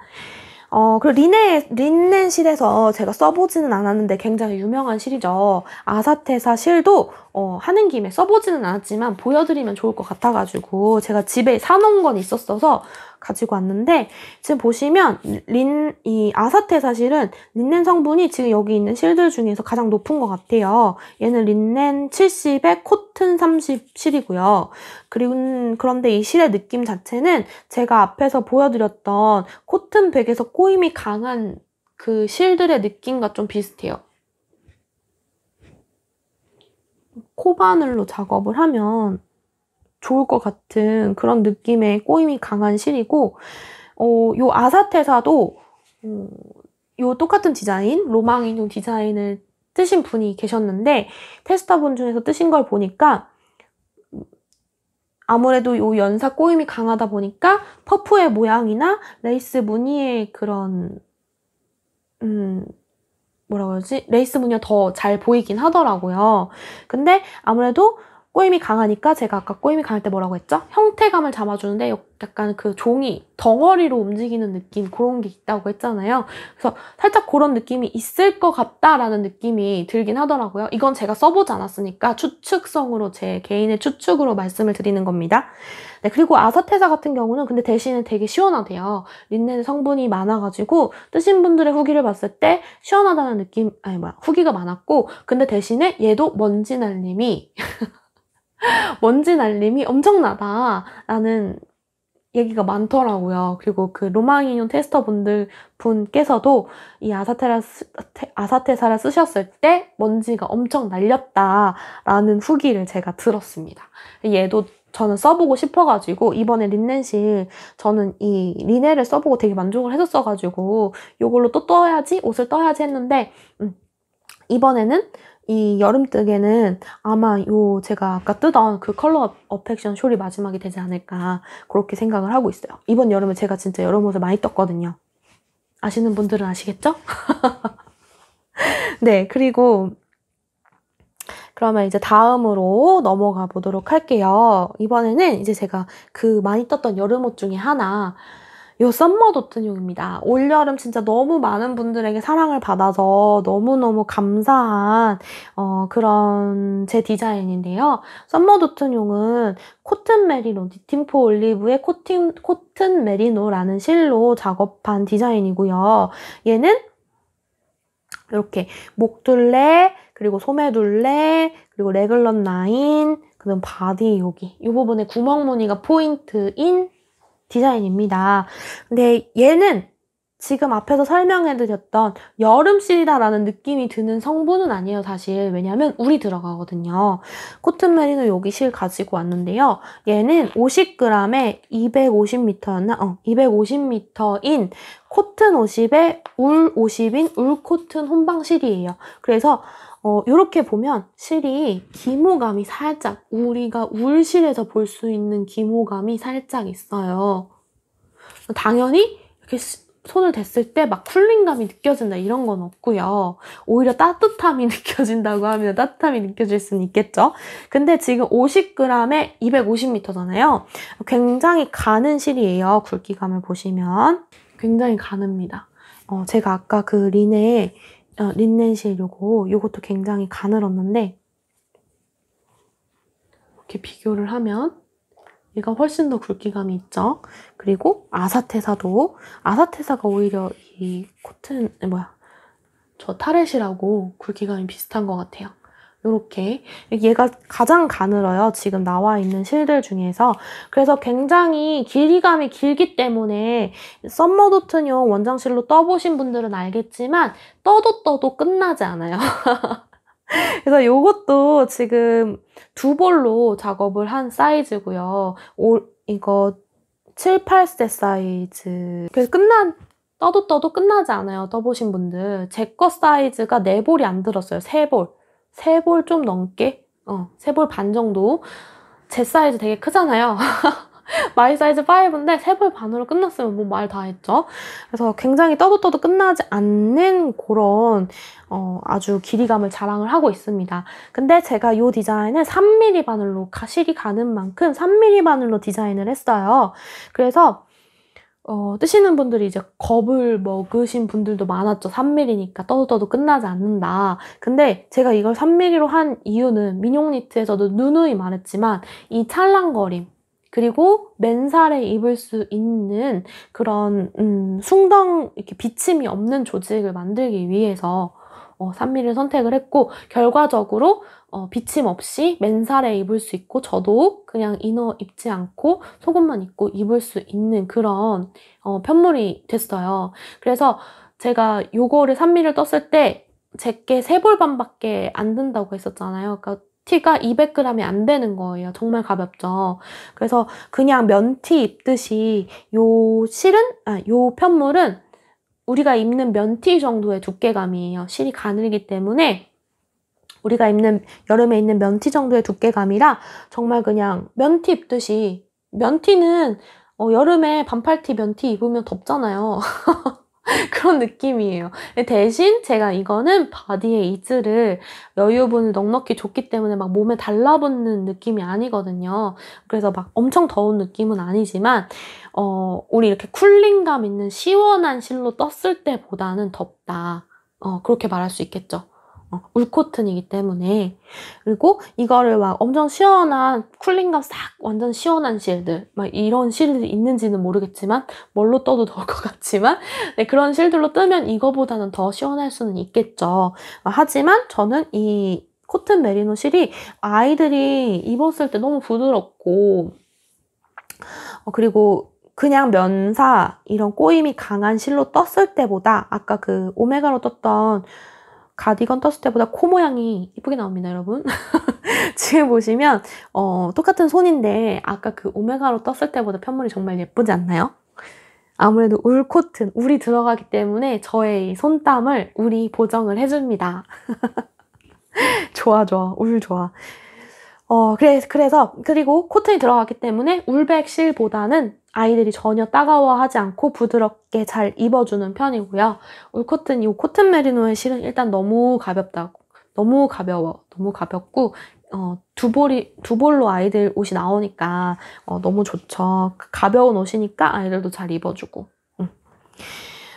어, 그리고 린네, 린넨 실에서 제가 써보지는 않았는데 굉장히 유명한 실이죠. 아사테사 실도, 어, 하는 김에 써보지는 않았지만 보여드리면 좋을 것 같아가지고 제가 집에 사놓은 건 있었어서 가지고 왔는데 지금 보시면 린 이 아사테 사실은 린넨 성분이 지금 여기 있는 실들 중에서 가장 높은 것 같아요. 얘는 린넨 70에 코튼 37이고요. 그리고 음, 그런데 이 실의 느낌 자체는 제가 앞에서 보여드렸던 코튼 100에서 꼬임이 강한 그 실들의 느낌과 좀 비슷해요. 코바늘로 작업을 하면 좋을 것 같은 그런 느낌의 꼬임이 강한 실이고 어, 요 아사테사도 어, 요 똑같은 디자인 로망 인용 디자인을 뜨신 분이 계셨는데 테스터분 중에서 뜨신 걸 보니까 아무래도 요 연사 꼬임이 강하다 보니까 퍼프의 모양이나 레이스 무늬의 그런 음 뭐라 고 그러지 레이스 무늬가 더 잘 보이긴 하더라고요. 근데 아무래도 꼬임이 강하니까 제가 아까 꼬임이 강할 때 뭐라고 했죠? 형태감을 잡아주는데 약간 그 종이 덩어리로 움직이는 느낌 그런 게 있다고 했잖아요. 그래서 살짝 그런 느낌이 있을 것 같다라는 느낌이 들긴 하더라고요. 이건 제가 써보지 않았으니까 추측성으로 제 개인의 추측으로 말씀을 드리는 겁니다. 네, 그리고 아사테사 같은 경우는 근데 대신에 되게 시원하대요. 린넨 성분이 많아가지고 뜨신 분들의 후기를 봤을 때 시원하다는 느낌, 아니 뭐야, 후기가 많았고 근데 대신에 얘도 먼지 날림이 먼지 날림이 엄청나다라는 얘기가 많더라고요. 그리고 그로망이용 테스터분들 분께서도 이 아사테라 아사테사를 쓰셨을 때 먼지가 엄청 날렸다라는 후기를 제가 들었습니다. 얘도 저는 써보고 싶어가지고 이번에 린넨실 저는 이 리네를 써보고 되게 만족을 해줬어가지고 이걸로 또 떠야지 옷을 떠야지 했는데 음, 이번에는 이 여름뜨개는 아마 요 제가 아까 뜨던 그 컬러 어펙션 쇼리 마지막이 되지 않을까 그렇게 생각을 하고 있어요. 이번 여름에 제가 진짜 여름 옷을 많이 떴거든요. 아시는 분들은 아시겠죠? 네, 그리고 그러면 이제 다음으로 넘어가 보도록 할게요. 이번에는 이제 제가 그 많이 떴던 여름 옷 중에 하나 요 썸머 도트용입니다. 올여름 진짜 너무 많은 분들에게 사랑을 받아서 너무너무 감사한 어, 그런 제 디자인인데요. 썸머 도트용은 코튼 메리노 니팅포 올리브의 코팅, 코튼 메리노라는 실로 작업한 디자인이고요. 얘는 이렇게 목둘레, 그리고 소매둘레, 그리고 레글런 라인, 그다 바디 여기 이 부분에 구멍 무늬가 포인트인 디자인입니다. 근데 얘는 지금 앞에서 설명해드렸던 여름 실이다라는 느낌이 드는 성분은 아니에요, 사실. 왜냐면 우리 들어가거든요. 코튼 메리노 여기 실 가지고 왔는데요. 얘는 50g에 250m였나? 어, 250m인 코튼 50에 울 50인 울코튼 혼방 실이에요. 그래서 어, 이렇게 보면 실이 기모감이 살짝 우리가 울실에서 볼 수 있는 기모감이 살짝 있어요. 당연히 이렇게 손을 댔을 때 막 쿨링감이 느껴진다 이런 건 없고요. 오히려 따뜻함이 느껴진다고 하면 따뜻함이 느껴질 수는 있겠죠. 근데 지금 50g에 250m잖아요. 굉장히 가는 실이에요. 굵기감을 보시면 굉장히 가늡니다. 어, 제가 아까 그린에 어, 린넨실 요거, 요것도 굉장히 가늘었는데, 이렇게 비교를 하면, 얘가 훨씬 더 굵기감이 있죠? 그리고 아사테사도, 아사테사가 오히려 이 코튼, 뭐야, 저 타렛이라고 굵기감이 비슷한 것 같아요. 이렇게 얘가 가장 가늘어요. 지금 나와 있는 실들 중에서. 그래서 굉장히 길이감이 길기 때문에 썸머도튼용 원장실로 떠보신 분들은 알겠지만 떠도 떠도 끝나지 않아요. 그래서 이것도 지금 두 볼로 작업을 한 사이즈고요. 오, 이거 7, 8세 사이즈. 그래서 끝난 떠도 떠도 끝나지 않아요. 떠보신 분들. 제 거 사이즈가 네볼이안 들었어요. 세볼 세볼좀 넘게 어, 세 볼 반 정도 제 사이즈 되게 크잖아요 마이 사이즈 5인데 세 볼 반으로 끝났으면 뭐 말 다 했죠. 그래서 굉장히 떠도떠도 끝나지 않는 그런 어, 아주 길이감을 자랑을 하고 있습니다. 근데 제가 이디자인은 3mm 바늘로 가실이 가는 만큼 3mm 바늘로 디자인을 했어요. 그래서 어, 뜨시는 분들이 이제 겁을 먹으신 분들도 많았죠. 3mm니까 떠도 떠도 끝나지 않는다. 근데 제가 이걸 3mm로 한 이유는 민용니트에서도 누누이 말했지만 이 찰랑거림 그리고 맨살에 입을 수 있는 그런 음, 숭덩 이렇게 비침이 없는 조직을 만들기 위해서 어, 산미를 선택을 했고 결과적으로 어, 비침 없이 맨살에 입을 수 있고 저도 그냥 이너 입지 않고 속옷만 입고 입을 수 있는 그런 어, 편물이 됐어요. 그래서 제가 요거를 산미를 떴을 때 제게 세볼 반밖에 안 든다고 했었잖아요. 그러니까 티가 200g이 안 되는 거예요. 정말 가볍죠. 그래서 그냥 면티 입듯이 요 실은, 아, 요 편물은 우리가 입는 면티 정도의 두께감이에요. 실이 가늘기 때문에 우리가 입는 여름에 입는 면티 정도의 두께감이라 정말 그냥 면티 입듯이 면티는 어, 여름에 반팔티 면티 입으면 덥잖아요. 그런 느낌이에요. 대신 제가 이거는 바디의 이즈를 여유분을 넉넉히 줬기 때문에 막 몸에 달라붙는 느낌이 아니거든요. 그래서 막 엄청 더운 느낌은 아니지만 어, 우리 이렇게 쿨링감 있는 시원한 실로 떴을 때보다는 덥다. 어, 그렇게 말할 수 있겠죠. 어, 울코튼이기 때문에 그리고 이거를 막 엄청 시원한 쿨링감 싹 완전 시원한 실들 막 이런 실들이 있는지는 모르겠지만 뭘로 떠도 더울 것 같지만 네, 그런 실들로 뜨면 이거보다는 더 시원할 수는 있겠죠 아, 하지만 저는 이 코튼 메리노 실이 아이들이 입었을 때 너무 부드럽고 어, 그리고 그냥 면사 이런 꼬임이 강한 실로 떴을 때보다 아까 그 오메가로 떴던 가디건 떴을 때보다 코 모양이 이쁘게 나옵니다, 여러분. 지금 보시면 어, 똑같은 손인데 아까 그 오메가로 떴을 때보다 편물이 정말 예쁘지 않나요? 아무래도 울 코튼, 울이 들어가기 때문에 저의 손땀을 울이 보정을 해줍니다. 좋아, 좋아. 울 좋아. 어, 그래, 그래서, 그리고 코튼이 들어가기 때문에 울백실보다는 아이들이 전혀 따가워하지 않고 부드럽게 잘 입어주는 편이고요. 울코튼 이 코튼 메리노의 실은 일단 너무 가볍다고 너무 가벼워 너무 가볍고 어, 두 볼이 두 볼로 아이들 옷이 나오니까 어, 너무 좋죠. 가벼운 옷이니까 아이들도 잘 입어주고. 응.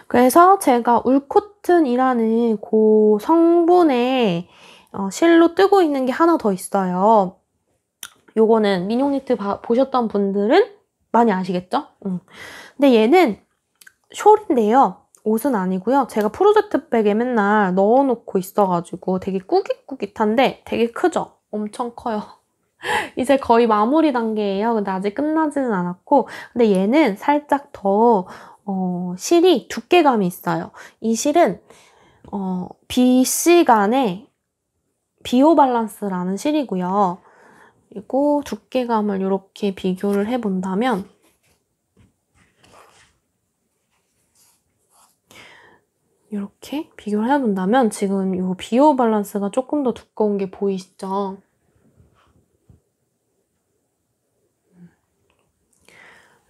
그래서 제가 울코튼이라는 그 성분의 어, 실로 뜨고 있는 게 하나 더 있어요. 요거는 민용니트 보셨던 분들은 많이 아시겠죠? 응. 근데 얘는 숄인데요. 옷은 아니고요. 제가 프로젝트 백에 맨날 넣어놓고 있어가지고 되게 꾸깃꾸깃한데 되게 크죠? 엄청 커요. 이제 거의 마무리 단계예요. 근데 아직 끝나지는 않았고 근데 얘는 살짝 더 어, 실이 두께감이 있어요. 이 실은 어, B 시간에 비오발란스라는 실이고요. 그리고 두께감을 이렇게 비교를 해본다면 이렇게 비교를 해본다면 지금 이 비오 밸런스가 조금 더 두꺼운 게 보이시죠?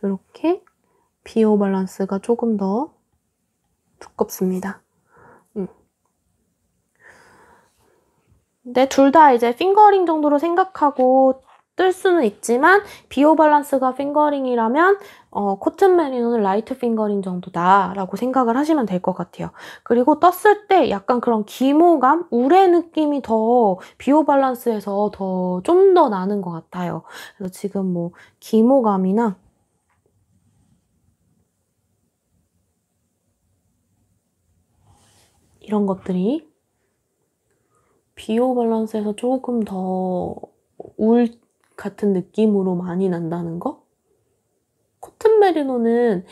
이렇게 비오 밸런스가 조금 더 두껍습니다. 근데 둘 다 이제 핑거링 정도로 생각하고 뜰 수는 있지만 비오 발란스가 핑거링이라면 어, 코튼 메리노는 라이트 핑거링 정도다라고 생각을 하시면 될 것 같아요. 그리고 떴을 때 약간 그런 기모감, 우레 느낌이 더 비오 발란스에서더 좀 더 나는 것 같아요. 그래서 지금 뭐 기모감이나 이런 것들이 비오 밸런스에서 조금 더 울 같은 느낌으로 많이 난다는 거? 코튼 메리노는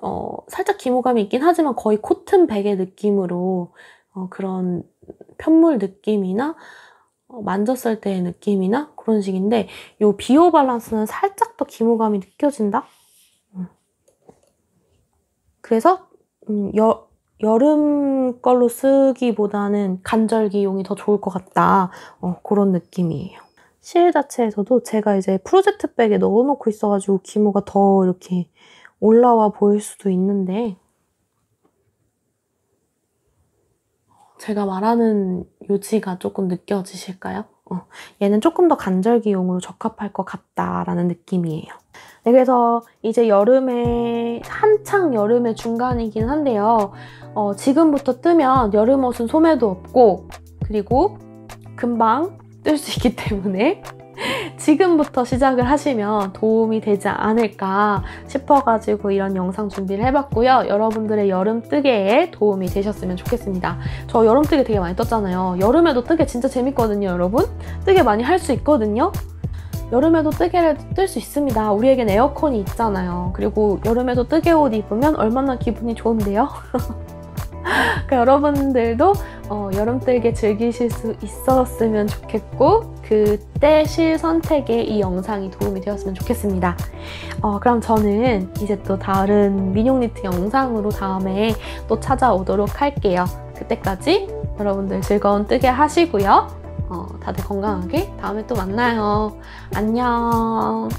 어, 살짝 기모감이 있긴 하지만 거의 코튼 백의 느낌으로 어, 그런 편물 느낌이나 어, 만졌을 때의 느낌이나 그런 식인데 이 비오 밸런스는 살짝 더 기모감이 느껴진다? 음. 그래서 음, 여, 여름 걸로 쓰기보다는 간절기용이 더 좋을 것 같다. 어, 그런 느낌이에요. 실 자체에서도 제가 이제 프로젝트 백에 넣어놓고 있어가지고 기모가 더 이렇게 올라와 보일 수도 있는데 제가 말하는 요지가 조금 느껴지실까요? 어, 얘는 조금 더 간절기용으로 적합할 것 같다라는 느낌이에요. 네, 그래서 이제 여름에 한창 여름의 중간이긴 한데요. 어, 지금부터 뜨면 여름 옷은 소매도 없고 그리고 금방 뜰 수 있기 때문에 지금부터 시작을 하시면 도움이 되지 않을까 싶어가지고 이런 영상 준비를 해봤고요. 여러분들의 여름 뜨개에 도움이 되셨으면 좋겠습니다. 저 여름 뜨개 되게 많이 떴잖아요. 여름에도 뜨개 진짜 재밌거든요, 여러분. 뜨개 많이 할 수 있거든요. 여름에도 뜨개를 뜰 수 있습니다. 우리에겐 에어컨이 있잖아요. 그리고 여름에도 뜨개 옷 입으면 얼마나 기분이 좋은데요? 그러니까 여러분들도 어, 여름 뜨개 즐기실 수 있었으면 좋겠고 그때 실 선택에 이 영상이 도움이 되었으면 좋겠습니다. 어, 그럼 저는 이제 또 다른 민용니트 영상으로 다음에 또 찾아오도록 할게요. 그때까지 여러분들 즐거운 뜨개 하시고요. 어, 다들 건강하게 다음에 또 만나요. 안녕.